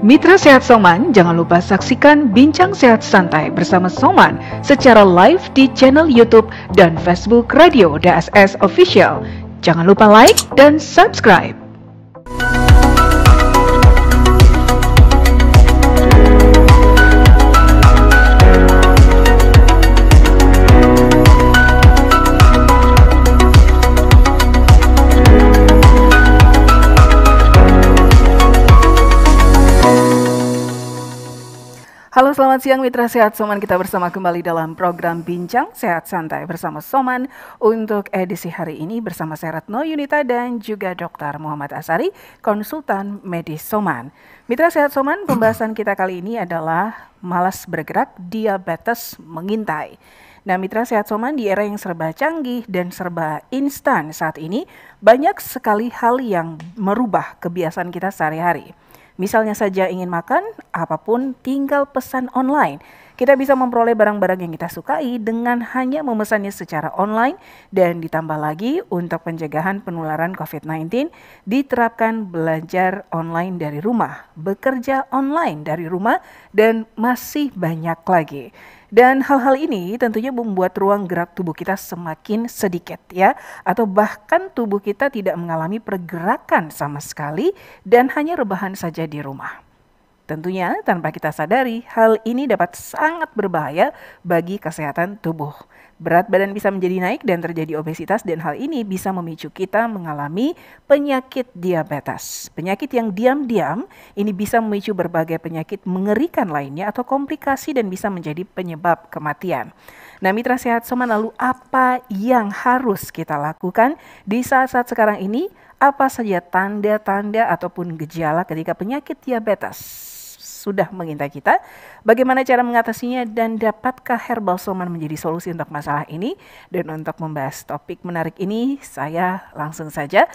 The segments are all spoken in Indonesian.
Mitra Sehat Soman, jangan lupa saksikan Bincang Sehat Santai bersama Soman secara live di channel YouTube dan Facebook Radio DSS Official. Jangan lupa like dan subscribe. Halo selamat siang mitra sehat Soman kita bersama kembali dalam program Bincang Sehat Santai bersama Soman untuk edisi hari ini bersama Seratno No Yunita dan juga Dr. Muhammad Asari konsultan medis Soman. Mitra sehat Soman pembahasan kita kali ini adalah malas bergerak diabetes mengintai. Nah, mitra sehat soman di era yang serba canggih dan serba instan saat ini, banyak sekali hal yang merubah kebiasaan kita sehari-hari. Misalnya saja ingin makan, apapun tinggal pesan online. Kita bisa memperoleh barang-barang yang kita sukai dengan hanya memesannya secara online dan ditambah lagi untuk pencegahan penularan COVID-19 diterapkan belajar online dari rumah, bekerja online dari rumah dan masih banyak lagi. Dan hal-hal ini tentunya membuat ruang gerak tubuh kita semakin sedikit ya atau bahkan tubuh kita tidak mengalami pergerakan sama sekali dan hanya rebahan saja di rumah. Tentunya tanpa kita sadari hal ini dapat sangat berbahaya bagi kesehatan tubuh. Berat badan bisa menjadi naik dan terjadi obesitas dan hal ini bisa memicu kita mengalami penyakit diabetes. Penyakit yang diam-diam ini bisa memicu berbagai penyakit mengerikan lainnya atau komplikasi dan bisa menjadi penyebab kematian. Nah mitra sehat lalu apa yang harus kita lakukan di saat-saat sekarang ini? Apa saja tanda-tanda ataupun gejala ketika penyakit diabetes? sudah mengintai kita. Bagaimana cara mengatasinya dan dapatkah herbal soman menjadi solusi untuk masalah ini? Dan untuk membahas topik menarik ini, saya langsung saja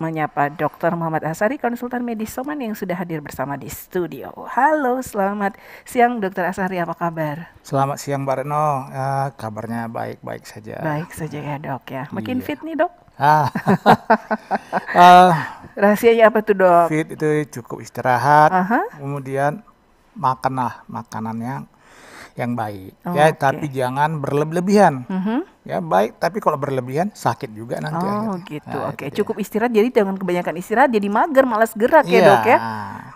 menyapa Dr. Muhammad Asari, konsultan medis soman yang sudah hadir bersama di studio. Halo, selamat siang Dr. Asari, apa kabar? Selamat siang Mbak Reno, ya, kabarnya baik-baik saja. Baik saja ya dok ya, makin iya. fit nih dok. Ah, uh, Rahasianya apa tuh dok? Fit itu cukup istirahat, -huh. kemudian makanlah makanan yang yang baik. Ya, oh, ya, okay. tapi jangan berlebihan. Uh mhm. -huh ya baik tapi kalau berlebihan sakit juga nanti oh akhirnya. gitu nah, oke okay. Gitu cukup ya. istirahat jadi dengan kebanyakan istirahat jadi mager malas gerak yeah. ya iya. dok ya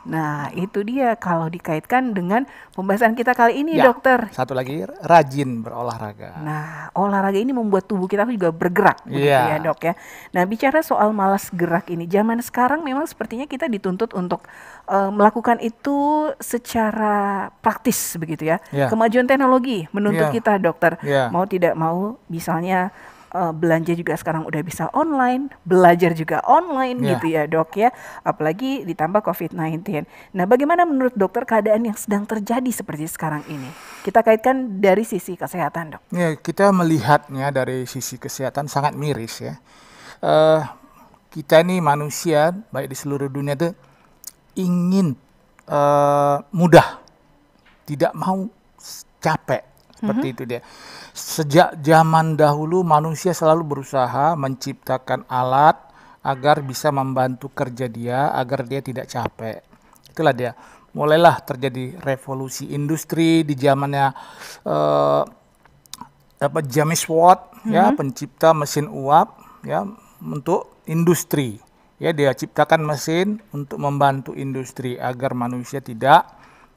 nah itu dia kalau dikaitkan dengan pembahasan kita kali ini ya. dokter satu lagi rajin berolahraga nah olahraga ini membuat tubuh kita juga bergerak begitu yeah. ya dok ya nah bicara soal malas gerak ini zaman sekarang memang sepertinya kita dituntut untuk uh, melakukan itu secara praktis begitu ya yeah. kemajuan teknologi menuntut yeah. kita dokter yeah. mau tidak mau bisa misalnya uh, belanja juga sekarang udah bisa online, belajar juga online yeah. gitu ya dok ya, apalagi ditambah COVID-19. Nah bagaimana menurut dokter keadaan yang sedang terjadi seperti sekarang ini? Kita kaitkan dari sisi kesehatan dok. Ya kita melihatnya dari sisi kesehatan sangat miris ya. Uh, kita ini manusia baik di seluruh dunia itu ingin uh, mudah, tidak mau capek seperti mm -hmm. itu dia. Sejak zaman dahulu manusia selalu berusaha menciptakan alat agar bisa membantu kerja dia agar dia tidak capek. Itulah dia. Mulailah terjadi revolusi industri di zamannya eh, apa James Watt mm -hmm. ya mm-hmm. pencipta mesin uap ya untuk industri ya dia ciptakan mesin untuk membantu industri agar manusia tidak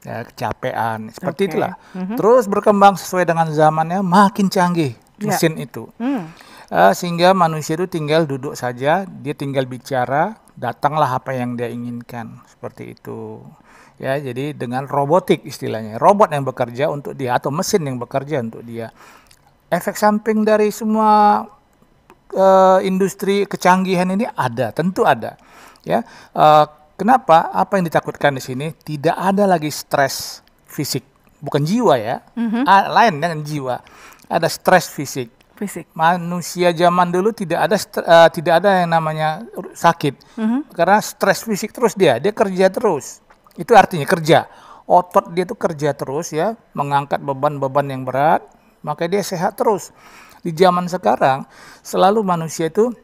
ya, kecapean seperti okay. itulah mm-hmm. terus berkembang sesuai dengan zamannya makin canggih yeah. mesin itu mm. uh, sehingga manusia itu tinggal duduk saja dia tinggal bicara datanglah apa yang dia inginkan seperti itu ya jadi dengan robotik istilahnya robot yang bekerja untuk dia atau mesin yang bekerja untuk dia efek samping dari semua uh, industri kecanggihan ini ada tentu ada ya uh, Kenapa? Apa yang ditakutkan di sini tidak ada lagi stres fisik, bukan jiwa ya, mm-hmm. lain dengan jiwa. Ada stres fisik. Fisik. Manusia zaman dulu tidak ada uh, tidak ada yang namanya sakit, mm-hmm. karena stres fisik terus dia, dia kerja terus. Itu artinya kerja. Otot dia itu kerja terus ya, mengangkat beban-beban yang berat, makanya dia sehat terus. Di zaman sekarang selalu manusia itu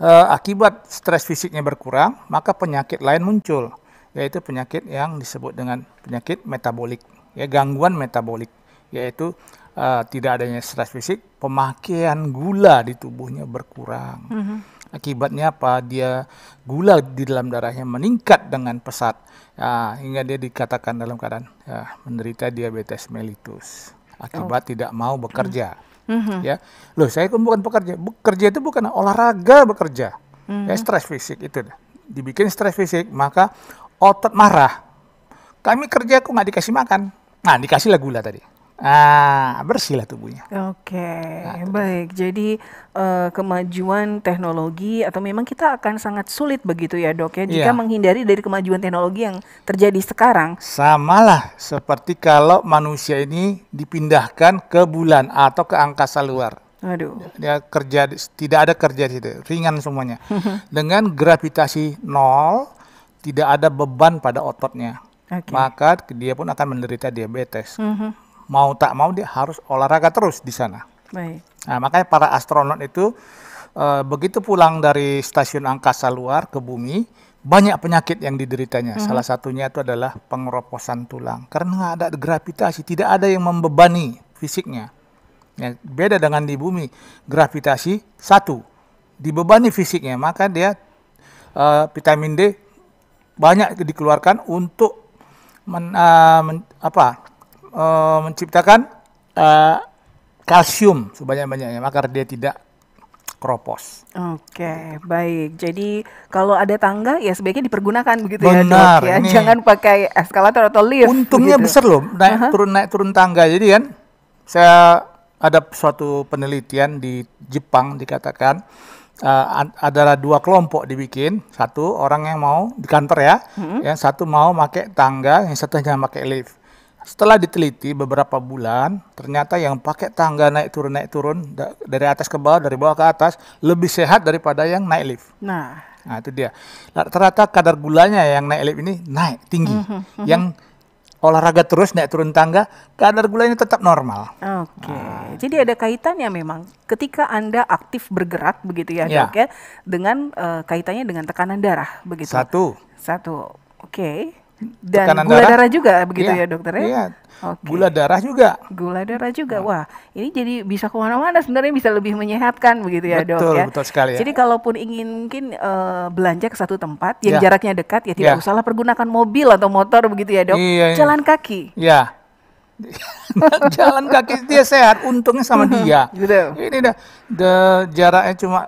eh, akibat stres fisiknya berkurang, maka penyakit lain muncul, yaitu penyakit yang disebut dengan penyakit metabolik, ya gangguan metabolik, yaitu eh, tidak adanya stres fisik, pemakaian gula di tubuhnya berkurang. Mm -hmm. Akibatnya apa? Dia gula di dalam darahnya meningkat dengan pesat, ya, hingga dia dikatakan dalam keadaan ya, menderita diabetes mellitus akibat oh. tidak mau bekerja. -hmm Mm-hmm. Ya, loh saya kan bukan pekerja. Bekerja itu bukan olahraga bekerja. Ya, mm-hmm. Ya stres fisik itu. Dibikin stres fisik maka otot marah. Kami kerja kok nggak dikasih makan. Nah dikasih lah gula tadi. Ah, bersihlah tubuhnya. Oke, okay. nah, baik. Jadi uh, kemajuan teknologi atau memang kita akan sangat sulit begitu ya dok ya jika yeah. menghindari dari kemajuan teknologi yang terjadi sekarang. Sama lah seperti kalau manusia ini dipindahkan ke bulan atau ke angkasa luar. Aduh. Dia kerja tidak ada kerja di ringan semuanya. Dengan gravitasi nol, tidak ada beban pada ototnya. Okay. Maka dia pun akan menderita diabetes. Mm -hmm mau tak mau dia harus olahraga terus di sana. Baik. Nah, makanya para astronot itu e, begitu pulang dari stasiun angkasa luar ke bumi, banyak penyakit yang dideritanya. Mm-hmm. Salah satunya itu adalah pengeroposan tulang karena tidak ada gravitasi, tidak ada yang membebani fisiknya. Ya, beda dengan di bumi, gravitasi satu dibebani fisiknya, maka dia e, vitamin D banyak dikeluarkan untuk men, uh, men, apa Eh, menciptakan uh, kalsium sebanyak-banyaknya, maka dia tidak keropos. Oke, baik. Jadi kalau ada tangga ya sebaiknya dipergunakan begitu ya, Benar, ya Jangan pakai eskalator atau lift. Untungnya begitu. besar loh, naik uh -huh. turun naik turun tangga. Jadi kan saya ada suatu penelitian di Jepang dikatakan uh, adalah dua kelompok dibikin. Satu orang yang mau di kantor ya, hmm. yang satu mau pakai tangga, yang satu hanya pakai lift. Setelah diteliti beberapa bulan, ternyata yang pakai tangga naik turun naik turun dari atas ke bawah, dari bawah ke atas lebih sehat daripada yang naik lift. Nah, nah itu dia. Ternyata kadar gulanya yang naik lift ini naik tinggi. Mm -hmm, mm -hmm. Yang olahraga terus naik turun tangga, kadar gula ini tetap normal. Oke. Okay. Nah. Jadi ada kaitannya memang ketika Anda aktif bergerak begitu ya, ya. Dok ya, dengan uh, kaitannya dengan tekanan darah begitu. Satu. Satu. Oke. Okay dan Tekanan gula darah, darah juga begitu iya, ya dokter ya? Iya. Okay. Gula darah juga. Gula darah juga. Nah. Wah, ini jadi bisa kemana-mana sebenarnya bisa lebih menyehatkan begitu ya betul, dok ya. Betul sekali. Ya. Jadi kalaupun ingin mungkin uh, belanja ke satu tempat yang yeah. jaraknya dekat ya tidak yeah. usahlah pergunakan mobil atau motor begitu ya dok. Iya, iya. Jalan kaki. Iya. Jalan kaki dia sehat, untungnya sama dia. Betul. Ini dah jaraknya cuma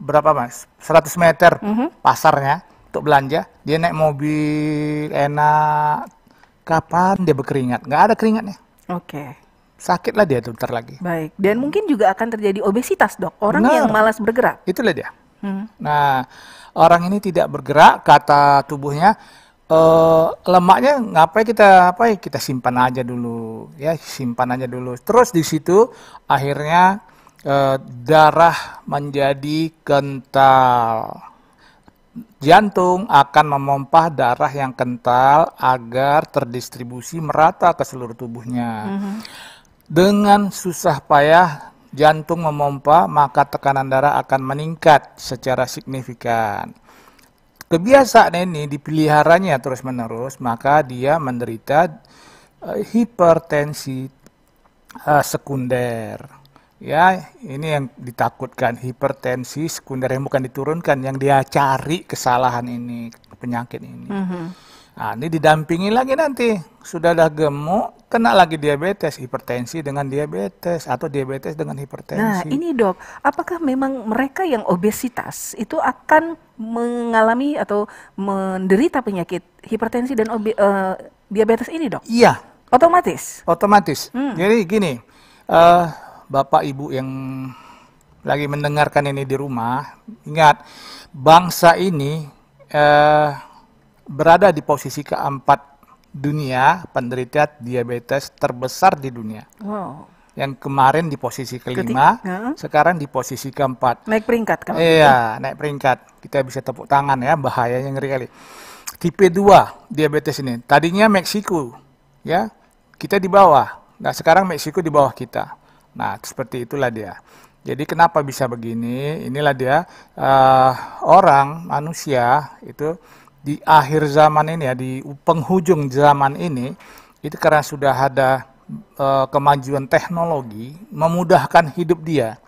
berapa mas? 100 meter mm -hmm. pasarnya untuk belanja dia naik mobil enak kapan dia berkeringat nggak ada keringatnya oke okay. sakitlah dia tuh ntar lagi baik dan mungkin juga akan terjadi obesitas dok orang Benar. yang malas bergerak itulah dia hmm. nah orang ini tidak bergerak kata tubuhnya Uh, lemaknya ngapain kita apa ya kita simpan aja dulu ya simpan aja dulu terus di situ akhirnya uh, darah menjadi kental Jantung akan memompah darah yang kental agar terdistribusi merata ke seluruh tubuhnya. Mm -hmm. Dengan susah payah jantung memompa, maka tekanan darah akan meningkat secara signifikan. Kebiasaan ini dipeliharanya terus-menerus, maka dia menderita uh, hipertensi uh, sekunder. Ya, ini yang ditakutkan hipertensi sekunder yang bukan diturunkan, yang dia cari kesalahan ini, penyakit ini. Mm -hmm. Nah, ini didampingi lagi nanti. Sudah dah gemuk, kena lagi diabetes, hipertensi dengan diabetes atau diabetes dengan hipertensi. Nah, ini dok, apakah memang mereka yang obesitas itu akan mengalami atau menderita penyakit hipertensi dan uh, diabetes ini dok? Iya. Otomatis. Otomatis. Hmm. Jadi gini. Uh, Bapak Ibu yang lagi mendengarkan ini di rumah, ingat bangsa ini eh, berada di posisi keempat dunia penderita diabetes terbesar di dunia. Wow yang kemarin di posisi kelima, sekarang di posisi keempat. Naik peringkat kan? Iya, gitu. naik peringkat. Kita bisa tepuk tangan ya, bahayanya ngeri kali. Tipe 2 diabetes ini. Tadinya Meksiko, ya. Kita di bawah. Nah, sekarang Meksiko di bawah kita. Nah, seperti itulah dia. Jadi kenapa bisa begini? Inilah dia uh, orang manusia itu di akhir zaman ini ya di penghujung zaman ini itu karena sudah ada uh, kemajuan teknologi memudahkan hidup dia.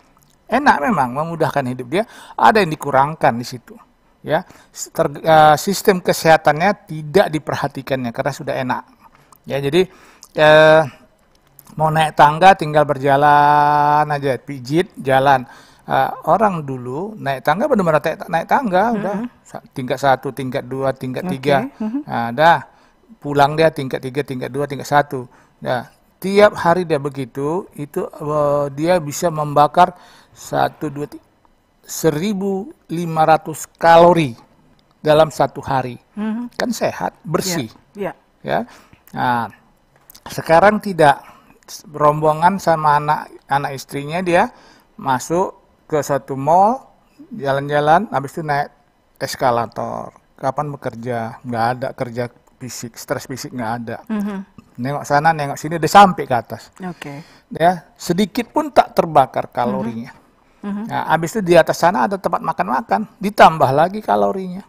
Enak memang memudahkan hidup dia. Ada yang dikurangkan di situ. Ya, ter, uh, sistem kesehatannya tidak diperhatikannya karena sudah enak. Ya, jadi uh, mau naik tangga tinggal berjalan aja pijit jalan uh, orang dulu naik tangga benar-benar naik, tangga mm -hmm. udah tingkat satu tingkat dua tingkat okay. tiga mm -hmm. dah pulang dia tingkat tiga tingkat dua tingkat satu nah tiap hari dia begitu itu uh, dia bisa membakar satu dua seribu lima ratus kalori dalam satu hari mm -hmm. kan sehat iya, bersih yeah. Yeah. ya nah, sekarang tidak rombongan sama anak anak istrinya dia masuk ke satu mall jalan-jalan habis itu naik eskalator kapan bekerja nggak ada kerja fisik stres fisik nggak ada mm-hmm. nengok sana nengok sini udah sampai ke atas okay. ya sedikit pun tak terbakar mm-hmm. kalorinya mm-hmm. nah habis itu di atas sana ada tempat makan-makan ditambah lagi kalorinya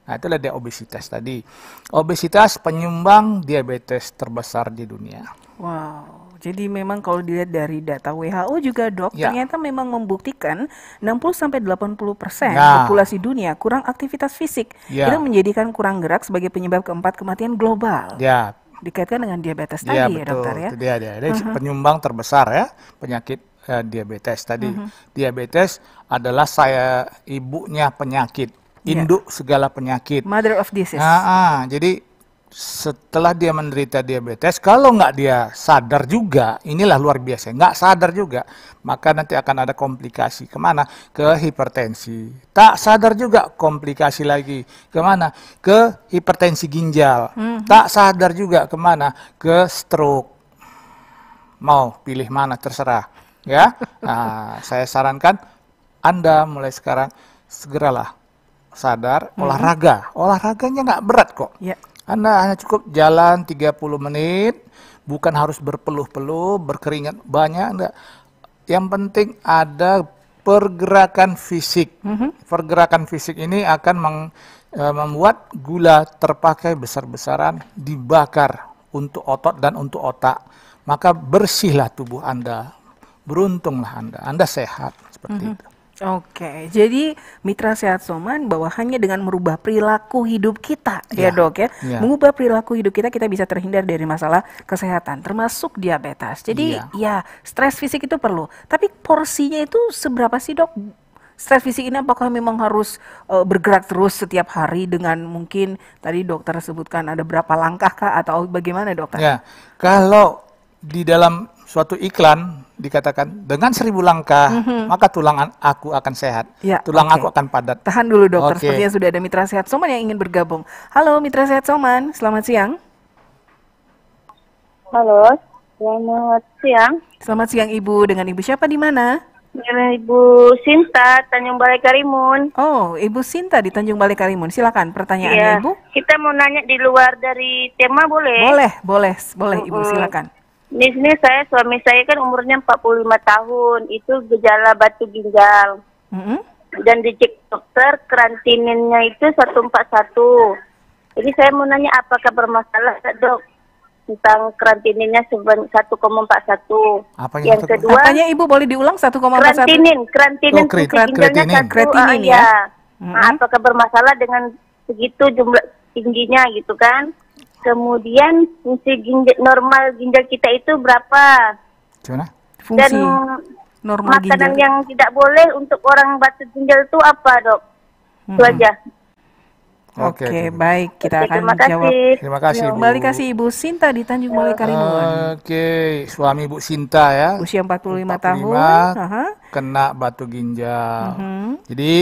Nah, itulah dia obesitas tadi. Obesitas penyumbang diabetes terbesar di dunia. Wow. Jadi memang kalau dilihat dari data WHO juga dok, ya. ternyata memang membuktikan 60 sampai 80 persen ya. populasi dunia kurang aktivitas fisik. Ya. Itu menjadikan kurang gerak sebagai penyebab keempat kematian global. Ya. Dikaitkan dengan diabetes ya, tadi ya, betul. ya dokter ya. Itu dia dia. uh mm-hmm. -huh. penyumbang terbesar ya penyakit eh, diabetes tadi. Uh mm-hmm. -huh. Diabetes adalah saya ibunya penyakit ya. induk yeah. segala penyakit. Mother of disease. Nah, ah, jadi setelah dia menderita diabetes, kalau nggak dia sadar juga, inilah luar biasa, nggak sadar juga, maka nanti akan ada komplikasi. Kemana? Ke hipertensi. Tak sadar juga, komplikasi lagi. Kemana? Ke hipertensi ginjal. Mm -hmm. Tak sadar juga, kemana? Ke stroke. Mau pilih mana, terserah. Ya, nah, saya sarankan Anda mulai sekarang segeralah sadar mm -hmm. olahraga. Olahraganya nggak berat kok. Yeah anda hanya cukup jalan 30 menit, bukan harus berpeluh-peluh, berkeringat banyak enggak. Yang penting ada pergerakan fisik. Mm -hmm. Pergerakan fisik ini akan meng, e, membuat gula terpakai besar-besaran dibakar untuk otot dan untuk otak. Maka bersihlah tubuh Anda. Beruntunglah Anda. Anda sehat seperti mm -hmm. itu. Oke, jadi mitra sehat soman bahwa hanya dengan merubah perilaku hidup kita ya, ya dok ya, ya, mengubah perilaku hidup kita kita bisa terhindar dari masalah kesehatan, termasuk diabetes. Jadi ya, ya stres fisik itu perlu, tapi porsinya itu seberapa sih dok? Stres fisik ini apakah memang harus uh, bergerak terus setiap hari dengan mungkin tadi dokter sebutkan ada berapa langkah kah atau bagaimana dokter? Ya, kalau di dalam suatu iklan dikatakan dengan seribu langkah mm -hmm. maka tulang aku akan sehat, ya, tulang okay. aku akan padat. Tahan dulu dokter, okay. sepertinya sudah ada mitra sehat Soman yang ingin bergabung. Halo mitra sehat Soman, selamat siang. Halo, selamat siang. Selamat siang ibu, dengan ibu siapa di mana? ibu Sinta Tanjung Balai Karimun. Oh, ibu Sinta di Tanjung Balai Karimun, silakan pertanyaannya ya. ibu. Kita mau nanya di luar dari tema boleh? Boleh, boleh, boleh ibu silakan. Di sini saya suami saya kan umurnya 45 tahun, itu gejala batu ginjal. Mm -hmm. Dan dicek dokter kerantininnya itu 141. Jadi saya mau nanya apakah bermasalah dok tentang karantininnya sebanyak 1,41. Apa yang kedua, apanya ibu boleh diulang 1,41? Karantinin, karantinin, oh, karantinin, karantinin ah, uh, ya. ya. Hmm. Nah, apakah bermasalah dengan segitu jumlah tingginya gitu kan? Kemudian fungsi ginjal normal ginjal kita itu berapa? Cuma? Fungsi Dan normal makanan ginjal. yang tidak boleh untuk orang batu ginjal itu apa, Dok? Hmm. Itu aja. Oke, okay, baik. Kita Oke, akan terima jawab. Kasih. Terima kasih. Ibu. Kembali kasih Ibu Sinta di Tanjung Balai Karimun. Oke, suami Ibu Sinta ya. Usia 45, 45 tahun. Kena batu ginjal. Uh mhm. -huh. Jadi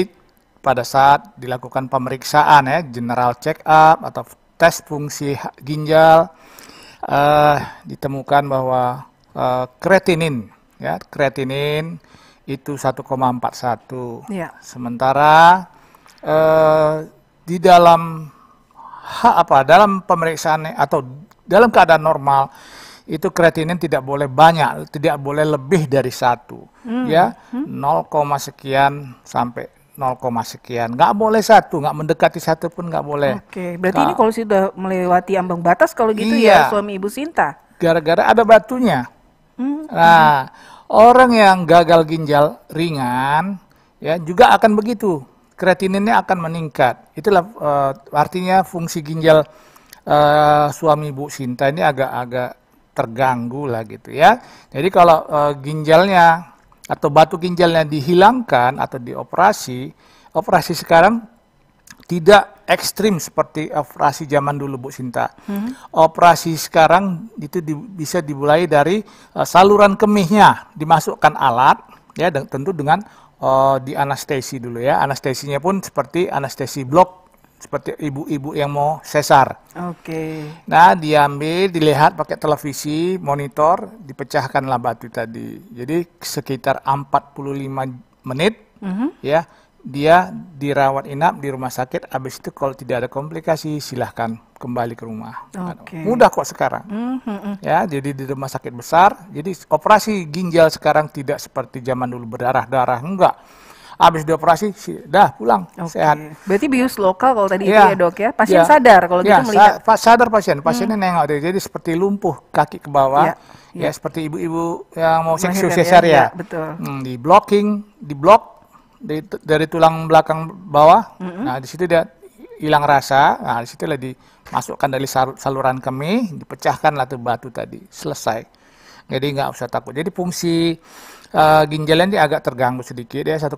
pada saat dilakukan pemeriksaan ya, general check up atau tes fungsi ginjal uh, ditemukan bahwa uh, kreatinin ya kreatinin itu 1,41. Ya. Sementara uh, di dalam ha, apa dalam pemeriksaan atau dalam keadaan normal itu kreatinin tidak boleh banyak, tidak boleh lebih dari satu, hmm. ya 0, hmm. sekian sampai 0, sekian. Nggak boleh satu, nggak mendekati satu pun nggak boleh. Oke, berarti nah. ini kalau sudah melewati ambang batas kalau gitu ya, iya. ya suami ibu Sinta. Gara-gara ada batunya. Hmm. Nah, hmm. orang yang gagal ginjal ringan ya juga akan begitu. Kreatininnya akan meningkat. Itulah uh, artinya fungsi ginjal uh, suami ibu Sinta ini agak-agak terganggu lah gitu ya. Jadi kalau uh, ginjalnya atau batu ginjalnya dihilangkan atau dioperasi, operasi sekarang tidak ekstrim seperti operasi zaman dulu Bu Sinta. Hmm. Operasi sekarang itu di, bisa dimulai dari uh, saluran kemihnya dimasukkan alat ya dan, tentu dengan uh, eh, di anestesi dulu ya. Anestesinya pun seperti anestesi blok seperti ibu-ibu yang mau sesar. Oke. Okay. Nah, diambil, dilihat pakai televisi, monitor, dipecahkanlah batu tadi. Jadi sekitar 45 menit uh mhm. -huh. ya, dia dirawat inap di rumah sakit. Habis itu kalau tidak ada komplikasi, silahkan kembali ke rumah. Okay. Mudah kok sekarang. Uh mhm, -huh. Mhm. Ya, jadi di rumah sakit besar. Jadi operasi ginjal sekarang tidak seperti zaman dulu berdarah-darah, enggak habis dioperasi dah pulang okay. sehat. Berarti bius lokal kalau tadi yeah. itu iya. ya dok ya. Pasien yeah. sadar kalau ya. gitu melihat. Sa sadar pasien, pasiennya hmm. nengok deh. Jadi seperti lumpuh kaki ke bawah. Iya, ya, ya. ya seperti ibu-ibu yang mau seksi ya. Ya, iya, betul. Hmm, di blocking, di block dari, dari tulang belakang bawah. Mm -hmm. Nah, di situ dia hilang rasa. Nah, di situ lah dimasukkan dari saluran kemih, dipecahkan lah tuh batu tadi. Selesai. Jadi nggak usah takut. Jadi fungsi Uh, eh, ginjalnya ini agak terganggu sedikit ya 1,41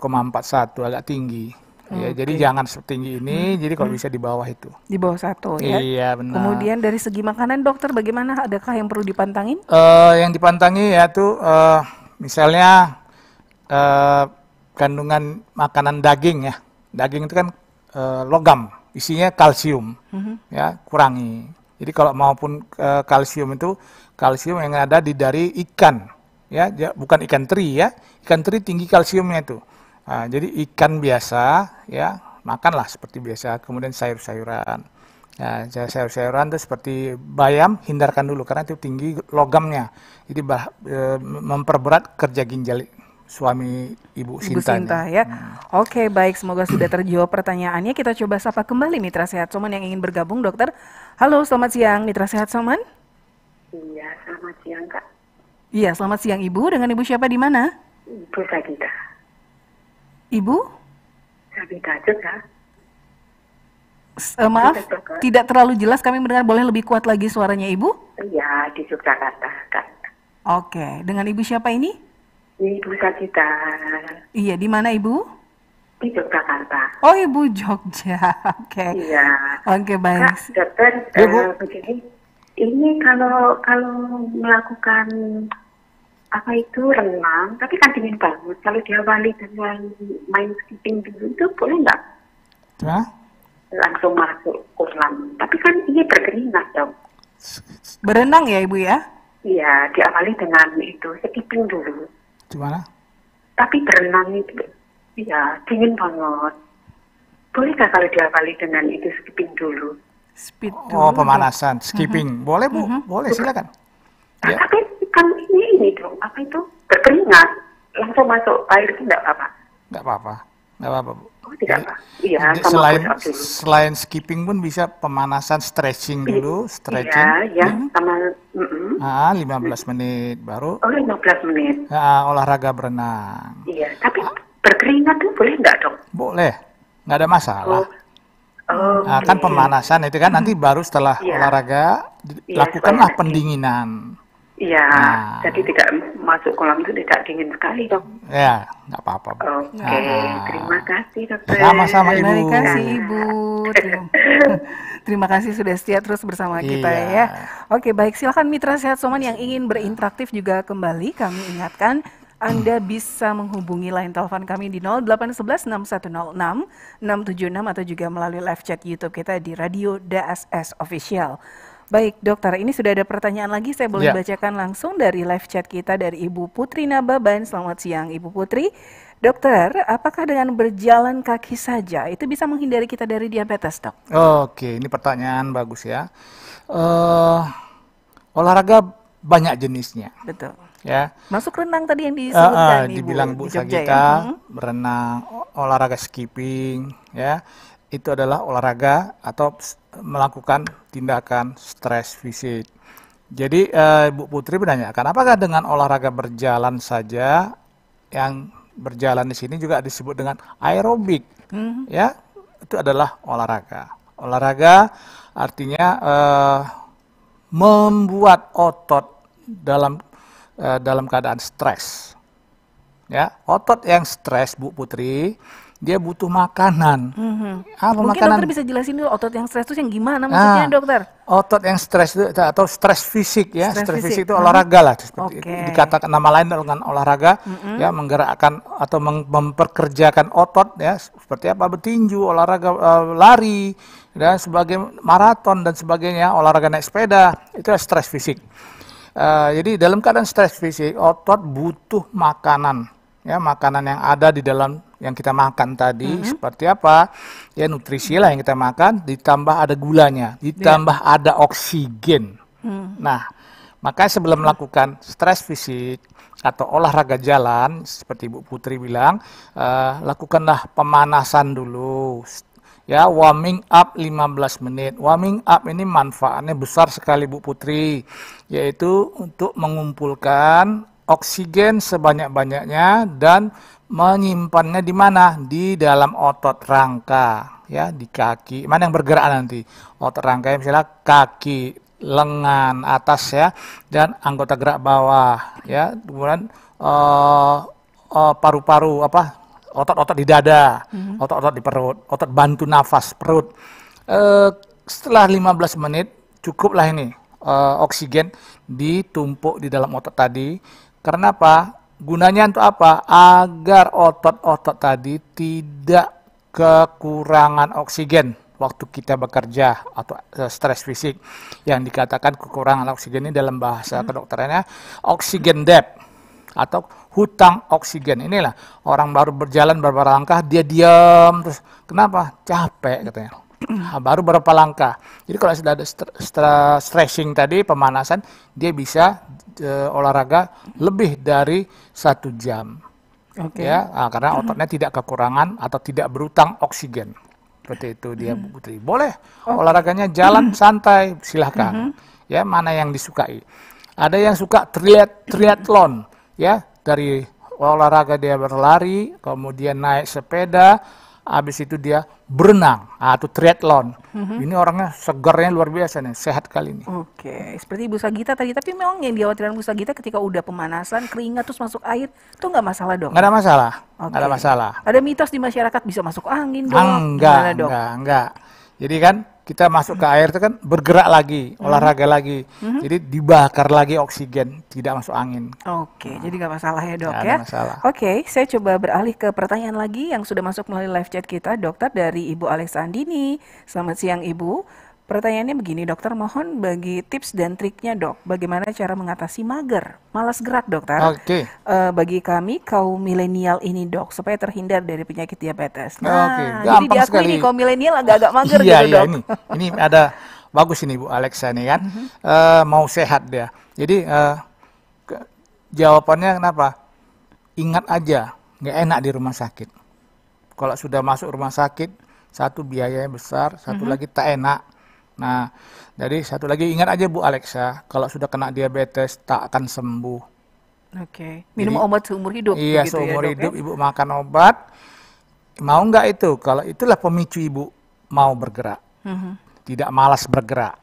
agak tinggi. Ya, Jadi jangan setinggi ini, hmm. jadi kalau hmm. bisa di bawah itu. Di bawah satu ya. Iya benar. Kemudian dari segi makanan dokter, bagaimana adakah yang perlu dipantangin? Uh, yang dipantangi ya tuh uh, misalnya uh, kandungan makanan daging ya. Daging itu kan uh, logam, isinya kalsium, hmm. ya kurangi. Jadi kalau maupun uh, kalsium itu kalsium yang ada di dari ikan ya bukan ikan teri ya ikan teri tinggi kalsiumnya itu nah, jadi ikan biasa ya makanlah seperti biasa kemudian sayur-sayuran ya sayur-sayuran itu seperti bayam hindarkan dulu karena itu tinggi logamnya jadi bah, e, memperberat kerja ginjal suami ibu, sinta. ibu Sinta ya. Hmm. Oke, baik semoga sudah terjawab pertanyaannya. Kita coba sapa kembali Mitra Sehat Soman yang ingin bergabung, Dokter. Halo, selamat siang Mitra Sehat Soman. Iya, selamat siang, Kak. Iya, selamat siang Ibu. Dengan Ibu siapa di mana? Ibu Sabita. Ibu? Sabita juga. S uh, eh, maaf, Sabita. tidak terlalu jelas kami mendengar. Boleh lebih kuat lagi suaranya Ibu? Iya, di Yogyakarta. Oke, dengan Ibu siapa ini? Ibu Sabita. Iya, di mana Ibu? di Yogyakarta. Oh ibu Jogja, oke. Okay. Iya. Oke okay, baik. Kak, dokter, Ibu. Ya, uh, eh, begini, ini kalau kalau melakukan apa itu renang, tapi kan dingin banget. Kalau dia diawali dengan main skipping dulu itu boleh nggak? Hah? Langsung masuk kolam. Tapi kan ini berkeringat dong. Berenang ya ibu ya? Iya, diawali dengan itu skipping dulu. Gimana? Tapi berenang itu, ya dingin banget. Bolehkah kalau diawali dengan itu skipping dulu? Speed oh pemanasan, mm-hmm. skipping. Boleh bu, mm -hmm. boleh silakan. Kan ya. Tapi kan, kan ini ini dong, apa itu berkeringat langsung masuk air itu apa-apa? apa-apa, tidak apa-apa bu. Oh, tidak apa. Iya, selain selain skipping pun bisa pemanasan stretching iya, dulu, stretching. Iya, ya, hmm. sama mm -mm. Ah, 15 mm. menit baru. Oh, belas menit. Ah, olahraga berenang. Iya, tapi ah. berkeringat tuh boleh nggak dong? Boleh. Nggak ada masalah. Oh, Oh, nah, pemanasan itu kan nanti baru setelah yeah. olahraga yeah, lakukanlah pendinginan. Iya, nah. jadi tidak masuk kolam itu tidak dingin sekali dong. Ya, nggak apa-apa. Oke, okay. nah. terima kasih dokter. Sama-sama ibu. Terima kasih ibu. Terima, kasih sudah setia terus bersama iya. kita ya. Oke, baik silakan mitra sehat soman yang ingin berinteraktif juga kembali kami ingatkan anda bisa menghubungi line telepon kami di 0811 6106 676 atau juga melalui live chat YouTube kita di Radio DSS Official. Baik dokter, ini sudah ada pertanyaan lagi saya boleh ya. bacakan langsung dari live chat kita dari Ibu Putri Nababan. Selamat siang Ibu Putri. Dokter, apakah dengan berjalan kaki saja itu bisa menghindari kita dari diabetes dok? Oke, ini pertanyaan bagus ya. Uh, olahraga banyak jenisnya. Betul ya. Masuk renang tadi yang disebutkan uh, uh, Ibu dibilang Bu di Sagita, ya? Hmm. berenang, olahraga skipping ya. Itu adalah olahraga atau melakukan tindakan stress visit. Jadi uh, Bu Putri menanyakan apakah dengan olahraga berjalan saja yang berjalan di sini juga disebut dengan aerobik hmm. ya. Itu adalah olahraga. Olahraga artinya uh, membuat otot dalam Eh, dalam keadaan stres. Ya, otot yang stres Bu Putri, dia butuh makanan. Mm-hmm. Apa Mungkin makanan? dokter bisa jelasin dulu otot yang stres itu yang gimana maksudnya ah, dokter? Otot yang stres itu atau stres fisik ya, stres, stres fisik. fisik itu olahraga lah. Seperti mm-hmm. okay. Dikatakan nama lain dengan olahraga mm-hmm. ya menggerakkan atau memperkerjakan otot ya seperti apa bertinju, olahraga uh, lari dan sebagai maraton dan sebagainya, olahraga naik sepeda itu stres fisik. Eh, jadi dalam keadaan stres fisik, otot butuh makanan, ya makanan yang ada di dalam yang kita makan tadi mm -hmm. seperti apa? Ya nutrisi lah yang kita makan, ditambah ada gulanya, ditambah yeah. ada oksigen. Mm. Nah, maka sebelum melakukan stres fisik atau olahraga jalan, seperti Bu Putri bilang, uh, lakukanlah pemanasan dulu, ya warming up 15 menit. Warming up ini manfaatnya besar sekali Bu Putri, yaitu untuk mengumpulkan oksigen sebanyak-banyaknya dan menyimpannya di mana? Di dalam otot rangka, ya, di kaki. Mana yang bergerak nanti? Otot rangka ya, misalnya kaki, lengan atas ya dan anggota gerak bawah ya. Kemudian eh, eh, paru-paru uh, uh, apa otot-otot di dada, hmm. otot-otot di perut, otot bantu nafas perut. Uh, setelah 15 menit cukuplah ini uh, oksigen ditumpuk di dalam otot tadi. Karena apa? Gunanya untuk apa? Agar otot-otot tadi tidak kekurangan oksigen waktu kita bekerja atau eh, stres fisik yang dikatakan kekurangan oksigen ini dalam bahasa hmm. kedokterannya oksigen debt atau hutang oksigen. Inilah orang baru berjalan beberapa langkah, dia diam terus kenapa? Capek katanya. Ah, baru berapa langkah. Jadi kalau sudah ada stretching tadi pemanasan, dia bisa e, olahraga lebih dari satu jam. Okay. Ya, nah, karena ototnya tidak kekurangan atau tidak berutang oksigen. Seperti itu dia hmm. Putri. Boleh oh. olahraganya jalan hmm. santai, silahkan. Hmm. Ya, mana yang disukai. Ada yang suka triat triathlon, ya dari olahraga dia berlari, kemudian naik sepeda, habis itu dia berenang atau ah, triathlon. Mm-hmm. Ini orangnya segarnya luar biasa nih, sehat kali ini. Oke, okay. seperti ibu Sagita tadi, tapi memang yang dikhawatirkan ibu Sagita ketika udah pemanasan, keringat terus masuk air, itu nggak masalah dong? Nggak ada masalah, okay. nggak ada masalah. Ada mitos di masyarakat bisa masuk angin dong? Enggak, ah, Gimana, enggak, enggak. Jadi kan kita masuk ke air itu kan bergerak lagi, -hmm. olahraga lagi. -hmm. Jadi dibakar lagi oksigen, tidak masuk angin. Oke, nah. jadi nggak masalah ya dok gak ya. masalah. Oke, saya coba beralih ke pertanyaan lagi yang sudah masuk melalui live chat kita, dokter dari Ibu Alexandini. Selamat siang Ibu. Pertanyaannya begini, dokter mohon bagi tips dan triknya dok, bagaimana cara mengatasi mager, malas gerak dokter? Oke. Okay. Uh, eh, bagi kami kaum milenial ini dok, supaya terhindar dari penyakit diabetes. Nah, okay. jadi diakui sekali. nih kaum milenial agak-agak mager iya, gitu iya, dok. Ini, ini ada bagus ini Bu Alexa nih kan, uh, mau sehat dia. Jadi uh, ke, jawabannya kenapa? Ingat aja, nggak enak di rumah sakit. Kalau sudah masuk rumah sakit, satu biayanya besar, satu mm-hmm. lagi tak enak Nah, jadi satu lagi ingat aja Bu Alexa, kalau sudah kena diabetes tak akan sembuh. Oke, okay. minum jadi, obat seumur hidup. Iya, ya, seumur ya, hidup ya? ibu makan obat. Mau nggak itu? Kalau itulah pemicu ibu mau bergerak, mm -hmm. tidak malas bergerak,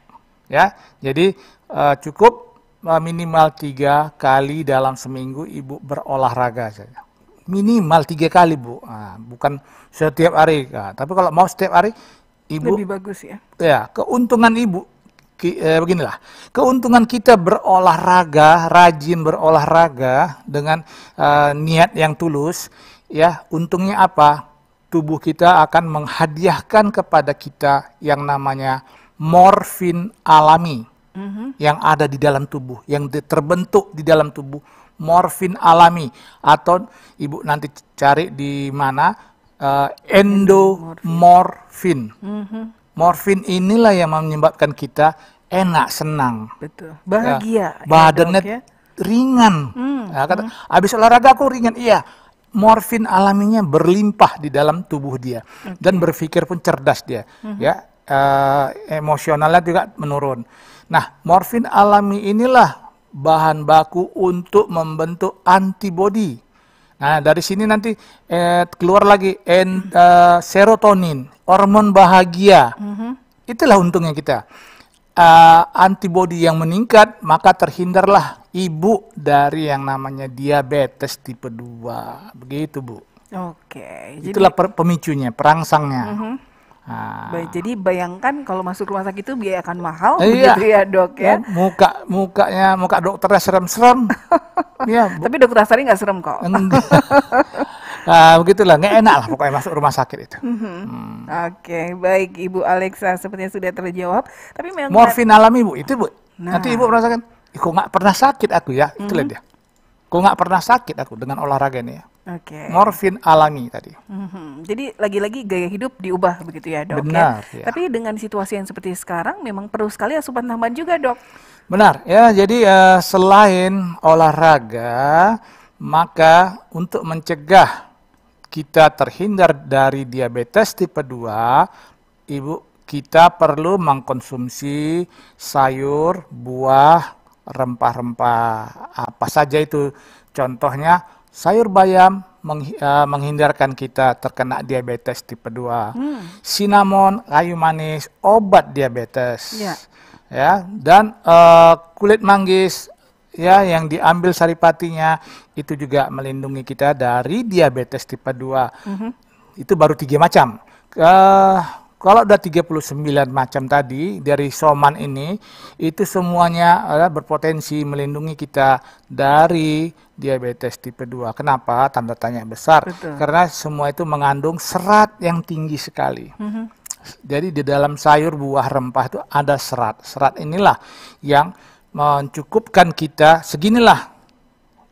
ya. Jadi uh, cukup uh, minimal tiga kali dalam seminggu ibu berolahraga saja minimal tiga kali bu nah, bukan setiap hari nah, tapi kalau mau setiap hari ibu lebih bagus ya. Ya, keuntungan ibu ki, eh, beginilah. Keuntungan kita berolahraga, rajin berolahraga dengan eh, niat yang tulus, ya, untungnya apa? Tubuh kita akan menghadiahkan kepada kita yang namanya morfin alami mm-hmm. yang ada di dalam tubuh, yang terbentuk di dalam tubuh, morfin alami atau ibu nanti cari di mana uh, endomorfin. Mm-hmm. Morfin inilah yang menyebabkan kita enak, senang, betul, bahagia, ya, ya badannya ya, ringan. Mm, ya, kata, Habis olahraga aku ringan, iya. Morfin alaminya berlimpah di dalam tubuh dia okay. dan berpikir pun cerdas dia, mm -hmm. ya uh, emosionalnya juga menurun. Nah, morfin alami inilah bahan baku untuk membentuk antibodi Nah, dari sini nanti eh, keluar lagi en, eh, serotonin, hormon bahagia. Mm-hmm. Itulah untungnya kita. Uh, antibodi yang meningkat, maka terhindarlah ibu dari yang namanya diabetes tipe 2. Begitu, Bu. Oke. Okay, Itulah jadi... pemicunya, perangsangnya. Uh mm-hmm. -huh. Ah. Baik, jadi bayangkan kalau masuk rumah sakit itu biaya akan mahal, eh, iya. begitu iya. ya dok ya. Kan? Muka mukanya muka dokternya serem-serem. ya, bu- Tapi dokter Asari nggak serem kok. nah, begitulah, nggak enak lah pokoknya masuk rumah sakit itu. Mhm. hmm Oke, okay, baik Ibu Alexa, sepertinya sudah terjawab. Tapi memang morfin kan- alami bu, itu bu. Nah. Nanti ibu merasakan, kok nggak pernah sakit aku ya, itu mm-hmm. dia. Kok nggak pernah sakit aku dengan olahraga ini ya. Okay. Morfin alami tadi. Mm-hmm. Jadi lagi-lagi gaya hidup diubah begitu ya dok. Ya? Benar. Ya? Ya. Tapi dengan situasi yang seperti sekarang memang perlu sekali asupan tambahan juga dok. Benar ya. Jadi uh, selain olahraga, maka untuk mencegah kita terhindar dari diabetes tipe 2, ibu kita perlu mengkonsumsi sayur, buah, rempah-rempah apa saja itu. Contohnya Sayur bayam eh, menghindarkan kita terkena diabetes tipe 2. Hmm. Sinamon, kayu manis, obat diabetes. Ya. Ya, dan uh, kulit manggis ya yang diambil saripatinya itu juga melindungi kita dari diabetes tipe 2. Mm -hmm. Itu baru tiga macam. Uh, kalau udah 39 macam tadi dari soman ini itu semuanya uh, berpotensi melindungi kita dari diabetes tipe 2. Kenapa? Tanda tanya besar. Betul. Karena semua itu mengandung serat yang tinggi sekali. Mm -hmm. Jadi di dalam sayur, buah, rempah itu ada serat. Serat inilah yang mencukupkan kita seginilah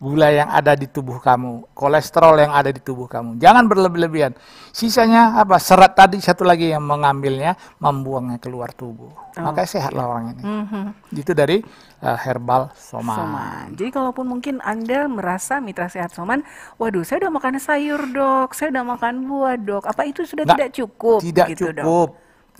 gula yang ada di tubuh kamu, kolesterol yang ada di tubuh kamu. Jangan berlebih-lebihan. Sisanya apa? Serat tadi satu lagi yang mengambilnya, membuangnya keluar tubuh. Oh, Makanya sehatlah iya. orang ini. Mm-hmm. Itu dari uh, herbal soman. soman. Jadi kalaupun mungkin Anda merasa mitra sehat soman, waduh saya udah makan sayur dok, saya udah makan buah dok. Apa itu sudah nggak, tidak cukup? Tidak gitu, cukup. Dok?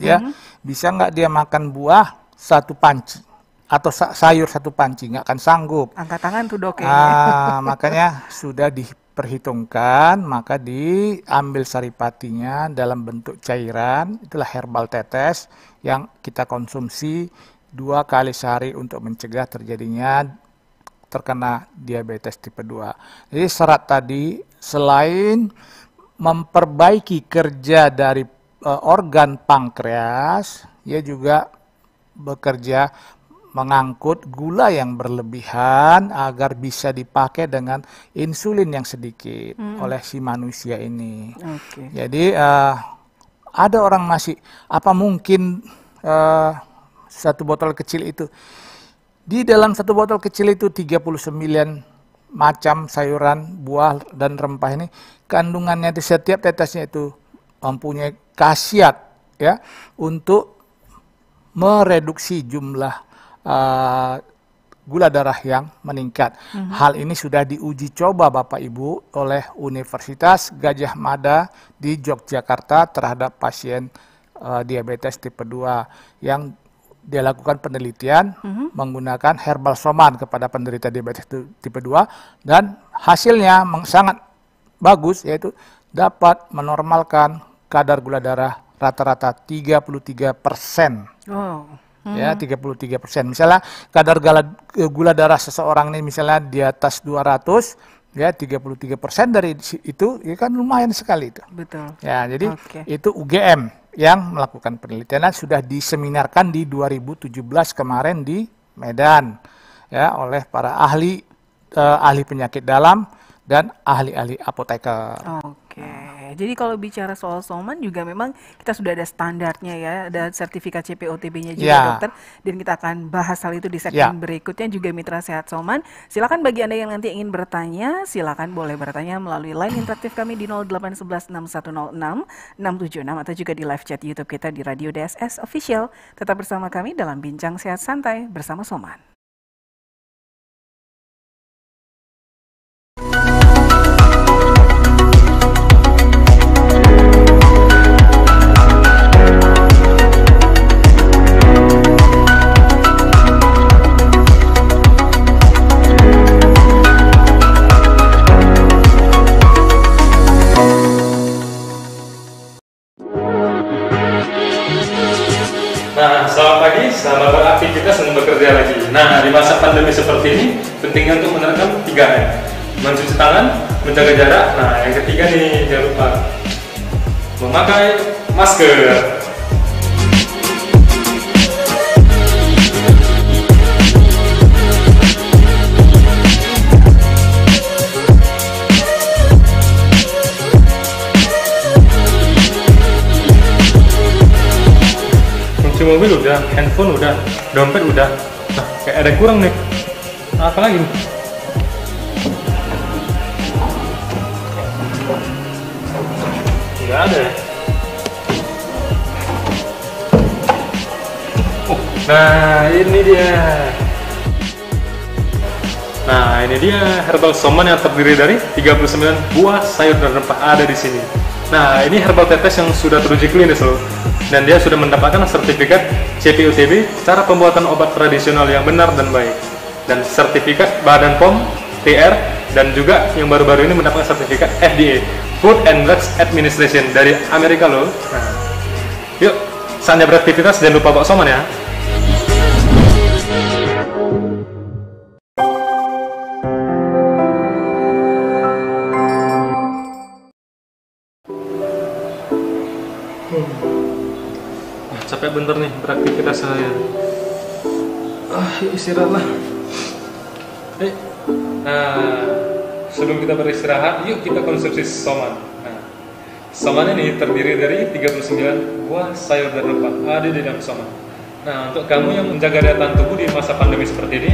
Ya, mm-hmm. bisa nggak dia makan buah satu panci? atau sayur satu panci nggak akan sanggup. Angkat tangan tuh dok. Ya. Ah, makanya sudah diperhitungkan, maka diambil saripatinya dalam bentuk cairan, itulah herbal tetes yang kita konsumsi dua kali sehari untuk mencegah terjadinya terkena diabetes tipe 2. Jadi serat tadi selain memperbaiki kerja dari eh, organ pankreas, ia juga bekerja mengangkut gula yang berlebihan agar bisa dipakai dengan insulin yang sedikit hmm. oleh si manusia ini. Okay. Jadi uh, ada orang masih apa mungkin uh, satu botol kecil itu di dalam satu botol kecil itu 39 macam sayuran, buah dan rempah ini kandungannya di setiap tetesnya itu mempunyai khasiat ya untuk mereduksi jumlah uh, gula darah yang meningkat. Mm -hmm. Hal ini sudah diuji coba Bapak Ibu oleh Universitas Gajah Mada di Yogyakarta terhadap pasien uh, diabetes tipe 2 yang dilakukan penelitian mm -hmm. menggunakan herbal soman kepada penderita diabetes tipe 2 dan hasilnya sangat bagus yaitu dapat menormalkan kadar gula darah rata-rata 33 persen. Oh. Ya, hmm. ya 33 persen. Misalnya kadar gula, e, gula darah seseorang ini misalnya di atas 200 ya 33 persen dari itu ya kan lumayan sekali itu. Betul. Ya jadi okay. itu UGM yang melakukan penelitian sudah diseminarkan di 2017 kemarin di Medan ya oleh para ahli eh, ahli penyakit dalam dan ahli-ahli apoteker. Oke. Okay jadi kalau bicara soal soman juga memang kita sudah ada standarnya ya, ada sertifikat CPOTB-nya juga yeah. dokter. Dan kita akan bahas hal itu di segmen yeah. berikutnya juga Mitra Sehat Soman. Silakan bagi Anda yang nanti ingin bertanya, silakan boleh bertanya melalui line interaktif kami di tujuh 676 atau juga di live chat YouTube kita di Radio DSS Official. Tetap bersama kami dalam Bincang Sehat Santai bersama Soman. seperti ini pentingnya untuk menerapkan 3M mencuci tangan, menjaga jarak nah yang ketiga nih jangan lupa memakai masker mobil udah, handphone udah, dompet udah. Nah, kayak ada kurang nih apa lagi nih? ada Oh, nah ini dia Nah ini dia herbal soman yang terdiri dari 39 buah sayur dan rempah ada di sini Nah ini herbal tetes yang sudah teruji klinis loh Dan dia sudah mendapatkan sertifikat CPUTB secara pembuatan obat tradisional yang benar dan baik dan sertifikat Badan POM TR dan juga yang baru-baru ini mendapatkan sertifikat FDA Food and Drugs Administration dari Amerika loh. Nah. Yuk, saatnya beraktivitas dan lupa bawa soman ya. Hmm. Nah, capek bener nih beraktivitas saya ah istirahatlah eh nah sebelum kita beristirahat yuk kita konsumsi soman nah soman ini terdiri dari 39 buah sayur dan rempah ada di dalam soman nah untuk kamu yang menjaga daya tahan tubuh di masa pandemi seperti ini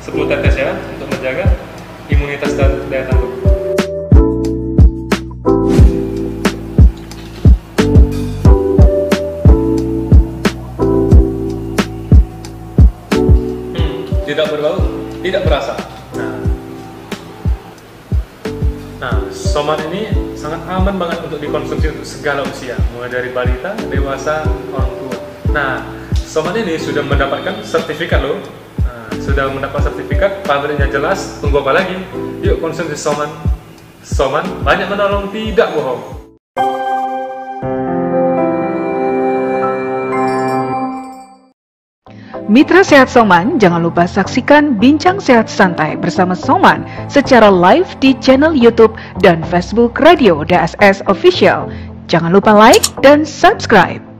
10 tetes ya segala usia, mulai dari balita, dewasa, orang tua. Nah, sobat ini sudah mendapatkan sertifikat loh. Nah, sudah mendapat sertifikat, pabriknya jelas, tunggu apa lagi? Yuk konsumsi soman. Soman banyak menolong, tidak bohong. Mitra Sehat Soman, jangan lupa saksikan Bincang Sehat Santai bersama Soman secara live di channel YouTube dan Facebook Radio DSS Official. Jangan lupa like dan subscribe.